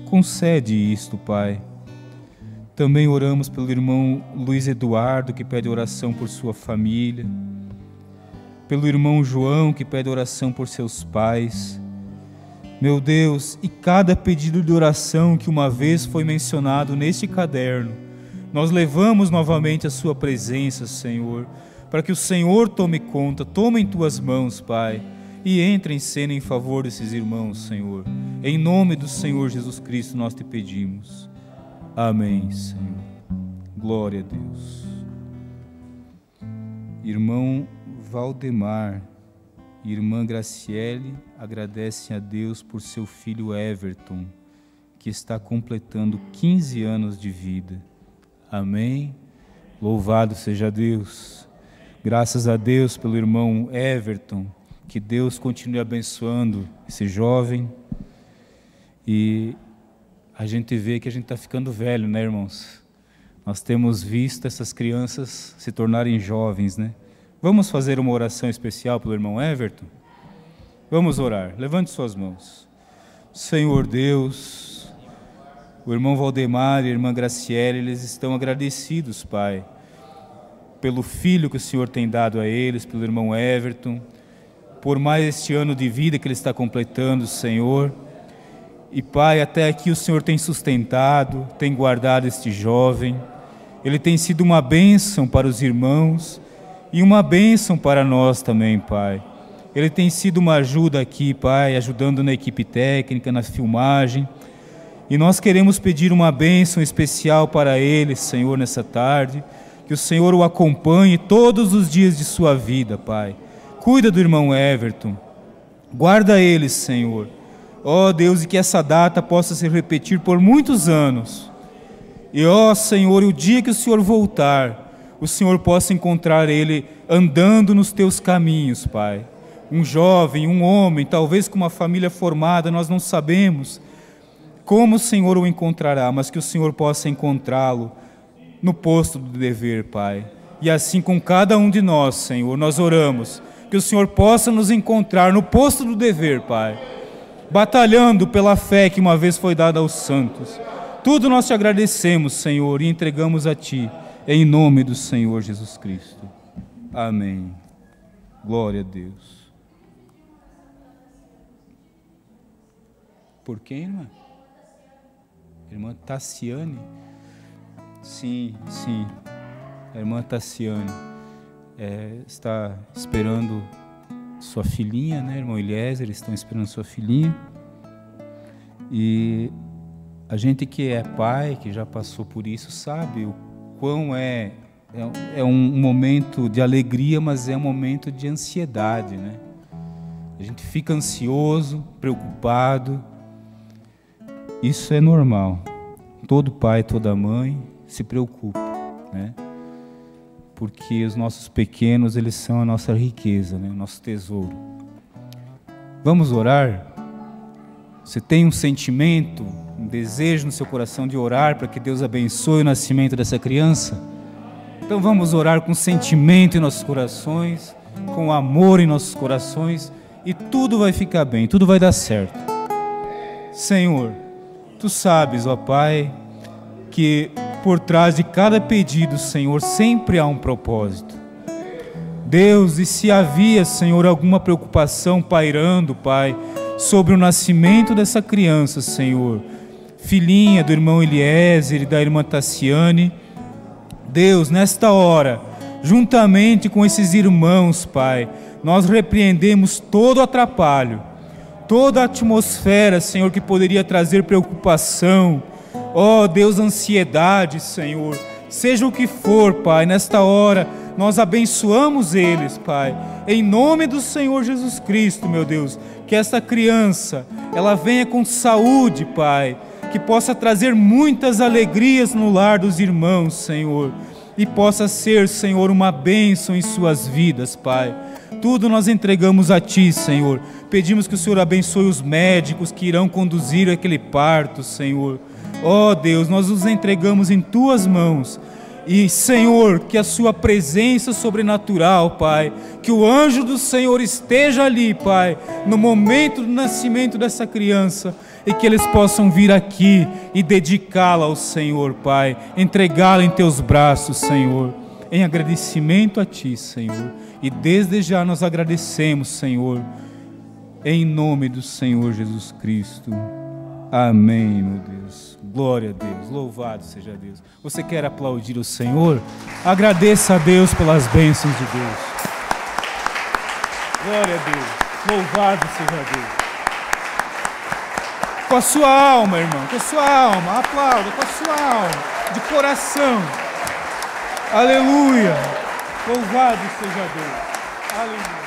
Concede isto, Pai. Também oramos pelo irmão Luiz Eduardo, que pede oração por sua família, pelo irmão João, que pede oração por seus pais. Meu Deus, e cada pedido de oração que uma vez foi mencionado neste caderno, nós levamos novamente a Sua presença, Senhor, para que o Senhor tome conta, tome em Tuas mãos, Pai, e entre em cena em favor desses irmãos, Senhor. Em nome do Senhor Jesus Cristo, nós te pedimos. Amém, Senhor. Glória a Deus. Irmão Valdemar, irmã Graciele agradecem a Deus por seu filho Everton, que está completando 15 anos de vida. Amém. Louvado seja Deus. Graças a Deus pelo irmão Everton, que Deus continue abençoando esse jovem. E a gente vê que a gente está ficando velho, né, irmãos? Nós temos visto essas crianças se tornarem jovens, né? Vamos fazer uma oração especial pelo irmão Everton? Vamos orar. Levante suas mãos. Senhor Deus, o irmão Valdemar e a irmã Graciela, eles estão agradecidos, Pai, pelo filho que o Senhor tem dado a eles, pelo irmão Everton, por mais este ano de vida que ele está completando, Senhor e Pai, até aqui o Senhor tem sustentado, tem guardado este jovem. Ele tem sido uma bênção para os irmãos e uma bênção para nós também, Pai. Ele tem sido uma ajuda aqui, Pai, ajudando na equipe técnica, na filmagem. E nós queremos pedir uma bênção especial para ele, Senhor, nessa tarde. Que o Senhor o acompanhe todos os dias de sua vida, Pai. Cuida do irmão Everton. Guarda ele, Senhor. Ó oh, Deus, e que essa data possa se repetir por muitos anos. E ó oh, Senhor, o dia que o Senhor voltar, o Senhor possa encontrar ele andando nos teus caminhos, Pai. Um jovem, um homem, talvez com uma família formada, nós não sabemos como o Senhor o encontrará, mas que o Senhor possa encontrá-lo no posto do dever, Pai. E assim com cada um de nós, Senhor, nós oramos que o Senhor possa nos encontrar no posto do dever, Pai batalhando pela fé que uma vez foi dada aos santos. Tudo nós te agradecemos, Senhor, e entregamos a ti, em nome do Senhor Jesus Cristo. Amém. Glória a Deus. Por quem, irmã? Irmã Tassiane? Sim, sim. A irmã Tassiane é, está esperando sua filhinha, né, irmão Eliezer, eles estão esperando sua filhinha. E a gente que é pai, que já passou por isso, sabe o quão é, é é, um momento de alegria, mas é um momento de ansiedade, né? A gente fica ansioso, preocupado. Isso é normal. Todo pai, toda mãe se preocupa, né? porque os nossos pequenos, eles são a nossa riqueza, né? o nosso tesouro. Vamos orar? Você tem um sentimento, um desejo no seu coração de orar para que Deus abençoe o nascimento dessa criança? Então vamos orar com sentimento em nossos corações, com amor em nossos corações, e tudo vai ficar bem, tudo vai dar certo. Senhor, tu sabes, ó Pai, que por trás de cada pedido, Senhor, sempre há um propósito. Deus, e se havia, Senhor, alguma preocupação pairando, Pai, sobre o nascimento dessa criança, Senhor, filhinha do irmão Eliezer e da irmã Tassiane, Deus, nesta hora, juntamente com esses irmãos, Pai, nós repreendemos todo atrapalho, toda a atmosfera, Senhor, que poderia trazer preocupação, Ó oh, Deus, ansiedade, Senhor. Seja o que for, Pai, nesta hora, nós abençoamos eles, Pai. Em nome do Senhor Jesus Cristo, meu Deus, que esta criança, ela venha com saúde, Pai, que possa trazer muitas alegrias no lar dos irmãos, Senhor, e possa ser, Senhor, uma bênção em suas vidas, Pai. Tudo nós entregamos a Ti, Senhor. Pedimos que o Senhor abençoe os médicos que irão conduzir aquele parto, Senhor Ó oh, Deus, nós os entregamos em tuas mãos. E, Senhor, que a Sua presença sobrenatural, Pai, que o anjo do Senhor esteja ali, Pai, no momento do nascimento dessa criança, e que eles possam vir aqui e dedicá-la ao Senhor, Pai, entregá-la em Teus braços, Senhor, em agradecimento a Ti, Senhor. E desde já nós agradecemos, Senhor, em nome do Senhor Jesus Cristo. Amém, meu Deus. Glória a Deus, louvado seja Deus. Você quer aplaudir o Senhor? Agradeça a Deus pelas bênçãos de Deus. Glória a Deus, louvado seja Deus. Com a sua alma, irmão, com a sua alma, aplauda, com a sua alma, de coração. Aleluia, louvado seja Deus. Aleluia.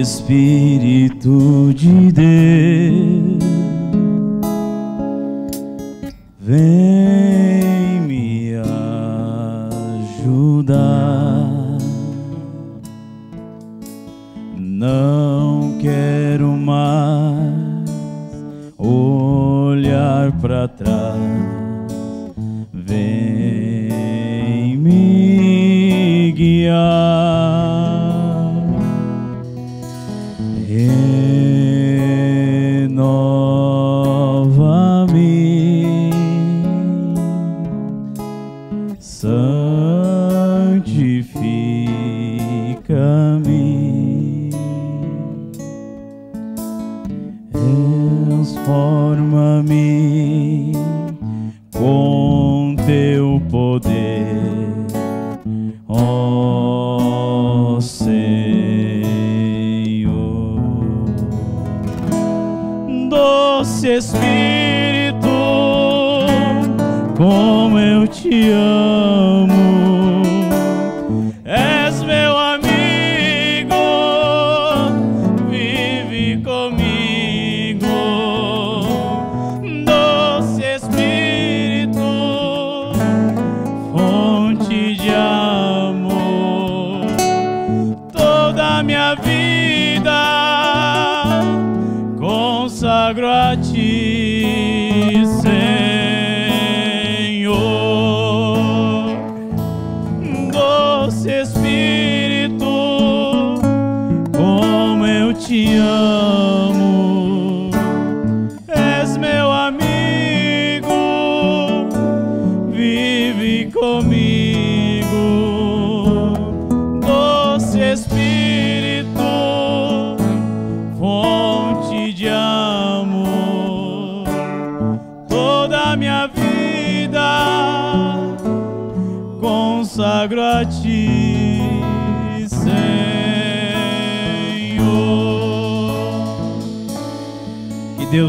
Espírito de Deus, vem me ajudar. Não quero mais olhar para trás. doce Espírito, como eu te amo.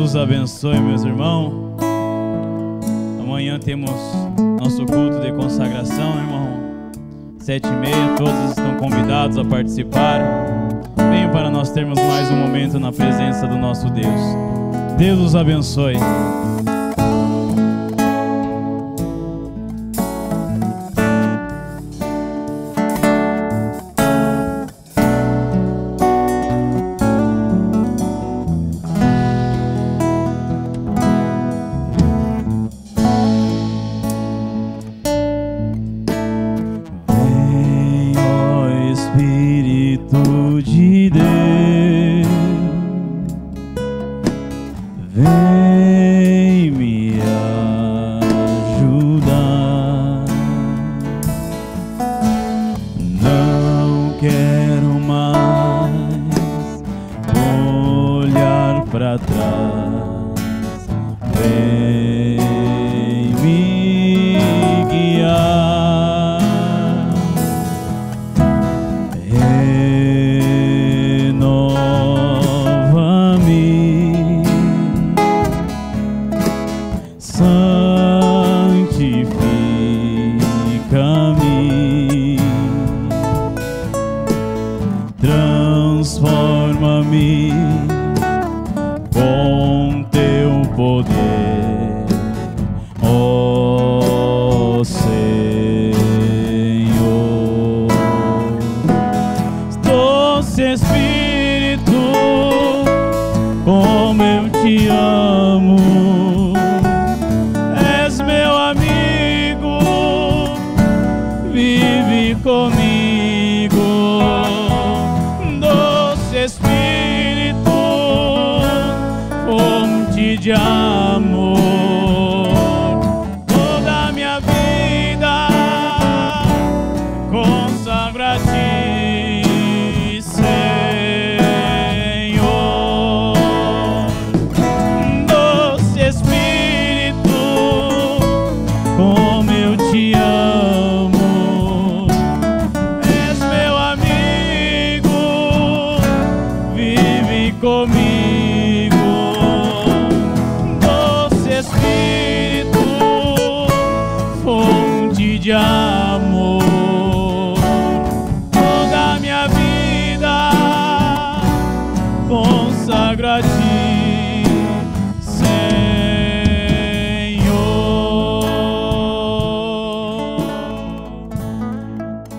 Deus abençoe, meus irmãos. Amanhã temos nosso culto de consagração, irmão. Sete e meia, todos estão convidados a participar. Venham para nós termos mais um momento na presença do nosso Deus. Deus os abençoe.